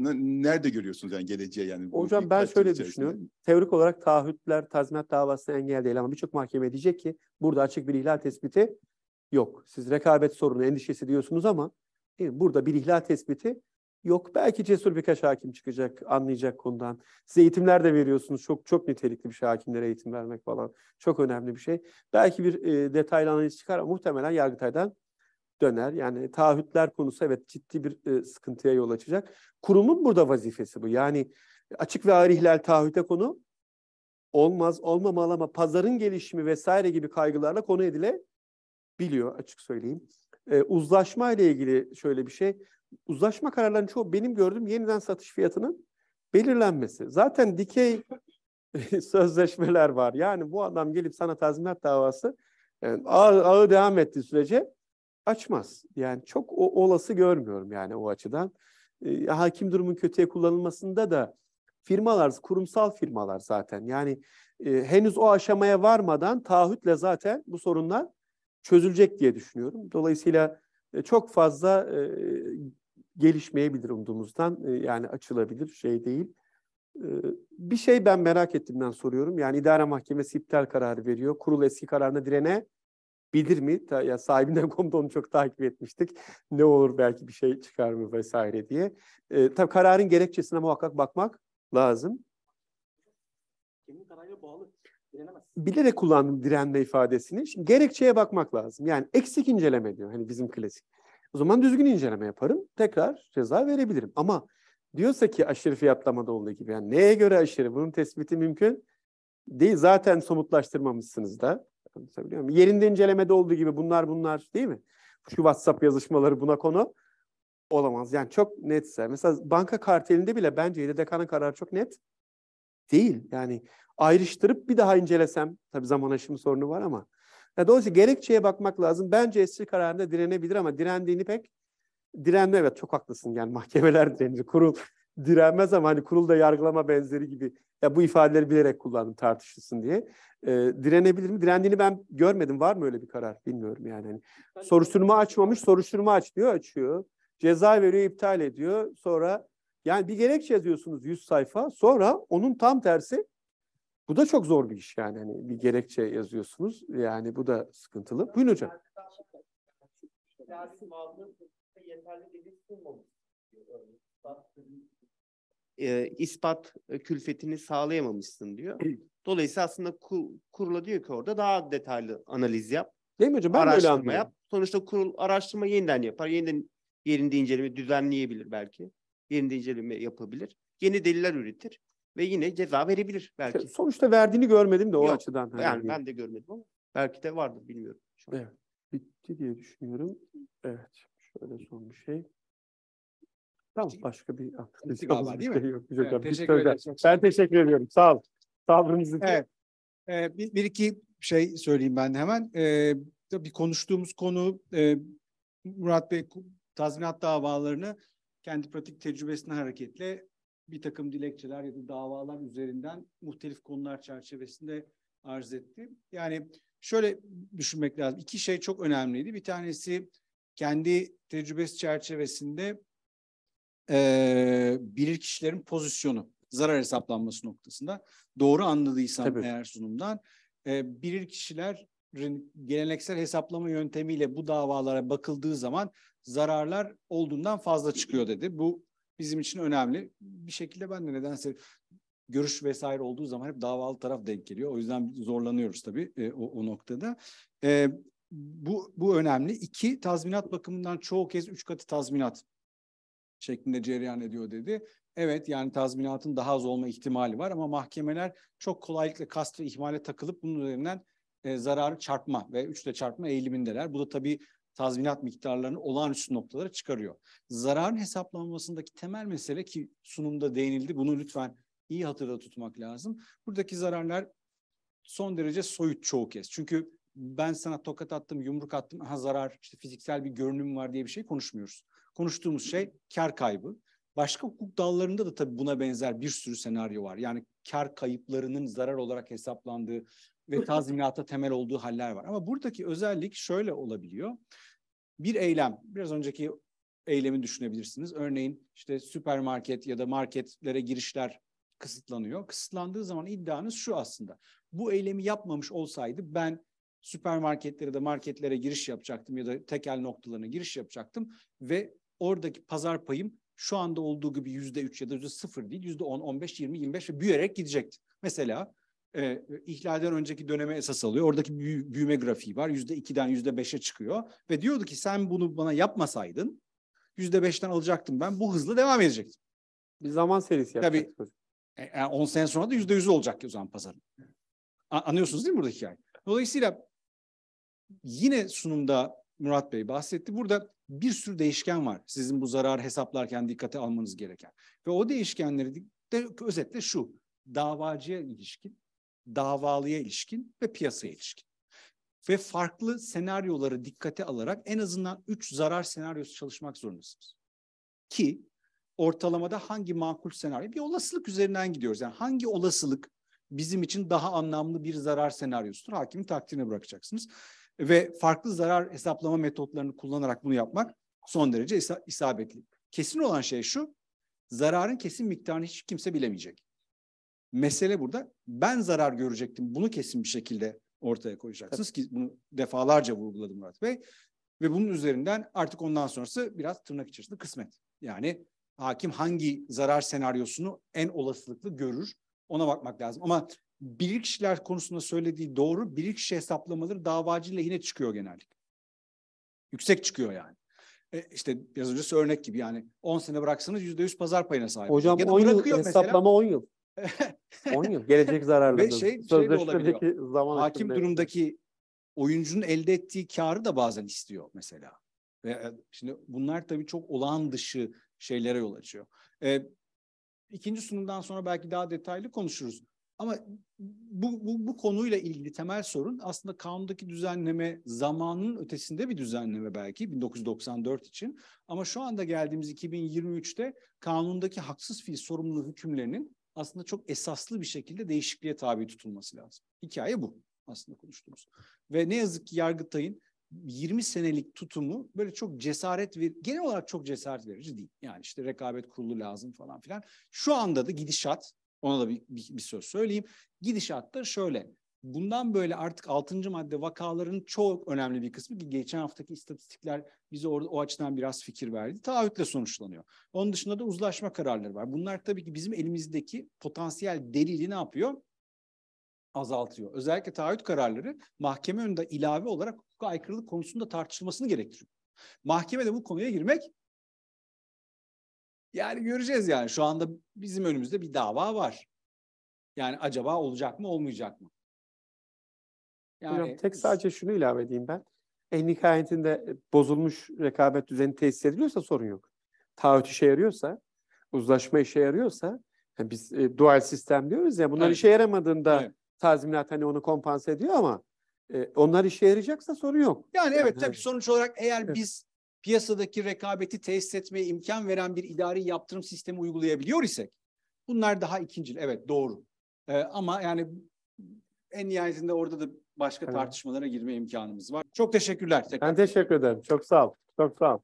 nerede görüyorsunuz yani geleceği yani? bu Hocam ben şöyle içerisinde. düşünüyorum. Teorik olarak taahhütler tazminat davasını engel değil ama birçok mahkeme diyecek ki burada açık bir ihlal tespiti yok. Siz rekabet sorunu endişesi diyorsunuz ama değil mi? burada bir ihlal tespiti yok. Belki cesur birkaç hakim çıkacak, anlayacak konudan. Size eğitimler de veriyorsunuz. Çok çok nitelikli bir şey hakimlere eğitim vermek falan. Çok önemli bir şey. Belki bir e, detaylı analiz çıkar ama muhtemelen Yargıtay'dan döner. Yani taahhütler konusu evet ciddi bir e, sıkıntıya yol açacak. Kurumun burada vazifesi bu. Yani açık ve ağır ihlal taahhüte konu olmaz, olmamalı ama pazarın gelişimi vesaire gibi kaygılarla konu edile biliyor açık söyleyeyim. E, uzlaşma ile ilgili şöyle bir şey. Uzlaşma kararlarının çoğu benim gördüğüm yeniden satış fiyatının belirlenmesi. Zaten dikey sözleşmeler var. Yani bu adam gelip sana tazminat davası yani ağı, ağı devam ettiği sürece açmaz. Yani çok o, olası görmüyorum yani o açıdan. E, hakim durumun kötüye kullanılmasında da firmalar, kurumsal firmalar zaten. Yani e, henüz o aşamaya varmadan taahhütle zaten bu sorunlar çözülecek diye düşünüyorum. Dolayısıyla e, çok fazla e, gelişmeyebilir umduğumuzdan e, yani açılabilir şey değil. Bir şey ben merak ettiğimden soruyorum. Yani idare mahkemesi iptal kararı veriyor. Kurul eski kararına direne bilir mi? Ya sahibinden komuda onu çok takip etmiştik. Ne olur belki bir şey çıkar mı vesaire diye. E, tabii kararın gerekçesine muhakkak bakmak lazım
kendi kararıyla bağlı direnemez.
Bilerek kullandım direnme ifadesini. Şimdi gerekçeye bakmak lazım. Yani eksik inceleme diyor hani bizim klasik. O zaman düzgün inceleme yaparım. Tekrar ceza verebilirim. Ama diyorsa ki aşırı fiyatlamada olduğu gibi yani neye göre aşırı bunun tespiti mümkün değil. Zaten somutlaştırmamışsınız da. Anlatabiliyor muyum? Yerinde incelemede olduğu gibi bunlar bunlar değil mi? Şu WhatsApp yazışmaları buna konu olamaz. Yani çok netse. Mesela banka kartelinde bile bence YDK'nın kararı çok net değil. Yani ayrıştırıp bir daha incelesem, tabii zaman aşımı sorunu var ama. Yani dolayısıyla gerekçeye bakmak lazım. Bence eski kararında direnebilir ama direndiğini pek direnme evet çok haklısın yani mahkemeler direnir. Kurul direnmez ama hani kurulda yargılama benzeri gibi ya bu ifadeleri bilerek kullandım tartışılsın diye. Ee, direnebilir mi? Direndiğini ben görmedim. Var mı öyle bir karar? Bilmiyorum yani. Hani soruşturma açmamış, soruşturma aç diyor, açıyor. Ceza veriyor, iptal ediyor. Sonra yani bir gerekçe yazıyorsunuz 100 sayfa. Sonra onun tam tersi bu da çok zor bir iş yani. Hani bir gerekçe yazıyorsunuz. Yani bu da sıkıntılı. Buyurun hocam. E, ispat külfetini sağlayamamışsın diyor. Dolayısıyla aslında kur, kurula diyor ki orada daha detaylı analiz yap. Değil mi hocam? Ben araştırma yap. Sonuçta kurul araştırma yeniden yapar. Yeniden yerinde inceleme düzenleyebilir belki. Yeni inceleme yapabilir. Yeni deliller üretir ve yine ceza verebilir belki. Sonuçta verdiğini görmedim de o Yok, açıdan. Yani, yani ben de görmedim ama belki de vardır bilmiyorum. Evet. Bitti diye düşünüyorum. Evet. Şöyle son bir şey. Tamam başka bir aklımda bir değil şey mi? Şey yok. Evet, yok. Teşekkür ederim.
Ben teşekkür ediyorum. Sağ olun. Sabrınızı. Evet. Ee, bir, iki şey söyleyeyim ben hemen. Ee, bir konuştuğumuz konu e, Murat Bey tazminat davalarını kendi pratik tecrübesine hareketle bir takım dilekçeler ya da davalar üzerinden muhtelif konular çerçevesinde arz etti. Yani şöyle düşünmek lazım. İki şey çok önemliydi. Bir tanesi kendi tecrübesi çerçevesinde e, bilir kişilerin pozisyonu zarar hesaplanması noktasında doğru anladıysam Tabii. eğer sunumdan e, bilir kişiler geleneksel hesaplama yöntemiyle bu davalara bakıldığı zaman zararlar olduğundan fazla çıkıyor dedi. Bu bizim için önemli. Bir şekilde ben de nedense görüş vesaire olduğu zaman hep davalı taraf denk geliyor. O yüzden zorlanıyoruz tabii e, o, o noktada. E, bu, bu önemli. İki, tazminat bakımından çoğu kez üç katı tazminat şeklinde cereyan ediyor dedi. Evet yani tazminatın daha az olma ihtimali var ama mahkemeler çok kolaylıkla kast ve ihmale takılıp bunun üzerinden e, zararı çarpma ve üçle çarpma eğilimindeler. Bu da tabii tazminat miktarlarını olağanüstü noktalara çıkarıyor. Zararın hesaplanmasındaki temel mesele ki sunumda değinildi bunu lütfen iyi hatırda tutmak lazım. Buradaki zararlar son derece soyut çoğu kez. Çünkü ben sana tokat attım, yumruk attım, ha zarar, işte fiziksel bir görünüm var diye bir şey konuşmuyoruz. Konuştuğumuz şey kar kaybı. Başka hukuk dallarında da tabii buna benzer bir sürü senaryo var. Yani kar kayıplarının zarar olarak hesaplandığı ve tazminata temel olduğu haller var. Ama buradaki özellik şöyle olabiliyor. Bir eylem, biraz önceki eylemi düşünebilirsiniz. Örneğin işte süpermarket ya da marketlere girişler kısıtlanıyor. Kısıtlandığı zaman iddianız şu aslında. Bu eylemi yapmamış olsaydı ben süpermarketlere de marketlere giriş yapacaktım ya da tekel noktalarına giriş yapacaktım ve oradaki pazar payım şu anda olduğu gibi yüzde üç ya da yüzde sıfır değil yüzde on, on beş, yirmi, yirmi beş ve büyüyerek gidecekti. Mesela e, ihlalden önceki döneme esas alıyor. Oradaki büyüme grafiği var. Yüzde ikiden yüzde beşe çıkıyor. Ve diyordu ki sen bunu bana yapmasaydın yüzde beşten alacaktım ben. Bu hızla devam edecektim. Bir zaman serisi yapacağız. Tabii e, yani e, 10 sene sonra da yüzde yüz olacak o zaman pazarın. Anlıyorsunuz değil mi buradaki hikaye? Dolayısıyla yine sunumda Murat Bey bahsetti. Burada bir sürü değişken var. Sizin bu zarar hesaplarken dikkate almanız gereken. Ve o değişkenleri de özetle şu. Davacıya ilişkin davalıya ilişkin ve piyasaya ilişkin. Ve farklı senaryoları dikkate alarak en azından üç zarar senaryosu çalışmak zorundasınız. Ki ortalamada hangi makul senaryo? Bir olasılık üzerinden gidiyoruz. Yani hangi olasılık bizim için daha anlamlı bir zarar senaryosudur? Hakimi takdirine bırakacaksınız. Ve farklı zarar hesaplama metotlarını kullanarak bunu yapmak son derece isabetli. Kesin olan şey şu, zararın kesin miktarını hiç kimse bilemeyecek. Mesele burada ben zarar görecektim. Bunu kesin bir şekilde ortaya koyacaksınız ki bunu defalarca vurguladı Murat Bey. Ve bunun üzerinden artık ondan sonrası biraz tırnak içerisinde kısmet. Yani hakim hangi zarar senaryosunu en olasılıklı görür ona bakmak lazım. Ama kişiler konusunda söylediği doğru kişi hesaplamaları davacı lehine çıkıyor genellikle. Yüksek çıkıyor yani. E işte biraz öncesi örnek gibi yani 10 sene bıraksanız %100 pazar payına sahip. Hocam 10 yıl hesaplama 10 yıl. 10 yıl gelecek zararlı. Ve şey, şey de olabiliyor. Zaman Hakim durumdaki oyuncunun elde ettiği karı da bazen istiyor mesela. Ve e, şimdi bunlar tabii çok olağan dışı şeylere yol açıyor. Ee, ikinci sunumdan sonra belki daha detaylı konuşuruz. Ama bu, bu, bu konuyla ilgili temel sorun aslında kanundaki düzenleme zamanın ötesinde bir düzenleme belki 1994 için. Ama şu anda geldiğimiz 2023'te kanundaki haksız fiil sorumluluğu hükümlerinin aslında çok esaslı bir şekilde değişikliğe tabi tutulması lazım. Hikaye bu aslında konuştuğumuz. Ve ne yazık ki Yargıtay'ın 20 senelik tutumu böyle çok cesaret ver genel olarak çok cesaret verici değil. Yani işte rekabet kurulu lazım falan filan. Şu anda da gidişat ona da bir, bir, bir söz söyleyeyim. Gidişat da şöyle. Bundan böyle artık altıncı madde vakaların çok önemli bir kısmı ki geçen haftaki istatistikler bize orada o açıdan biraz fikir verdi. Taahhütle sonuçlanıyor. Onun dışında da uzlaşma kararları var. Bunlar tabii ki bizim elimizdeki potansiyel delili ne yapıyor? azaltıyor. Özellikle taahhüt kararları mahkeme önünde ilave olarak hukuka aykırılık konusunda tartışılmasını gerektiriyor. Mahkeme de bu konuya girmek yani göreceğiz yani şu anda bizim önümüzde bir dava var. Yani acaba olacak mı olmayacak mı?
Yani, Hocam tek
sadece şunu ilave edeyim ben. En nihayetinde e, bozulmuş rekabet düzeni tesis ediliyorsa sorun yok. Taahhüt işe yarıyorsa, uzlaşma işe yarıyorsa, yani e, biz e, dual sistem diyoruz ya, bunlar evet. işe yaramadığında evet. tazminat hani onu kompanse ediyor ama e, onlar işe yarayacaksa sorun yok. Yani, evet yani. tabii
sonuç olarak eğer evet. biz piyasadaki rekabeti tesis etmeye imkan veren bir idari yaptırım sistemi uygulayabiliyor isek, bunlar daha ikinci, evet doğru. Ee, ama yani en nihayetinde orada da başka evet. tartışmalara
girme imkanımız var. Çok
teşekkürler. Tekrar. Ben teşekkür ederim. Çok sağ ol. Çok sağ ol.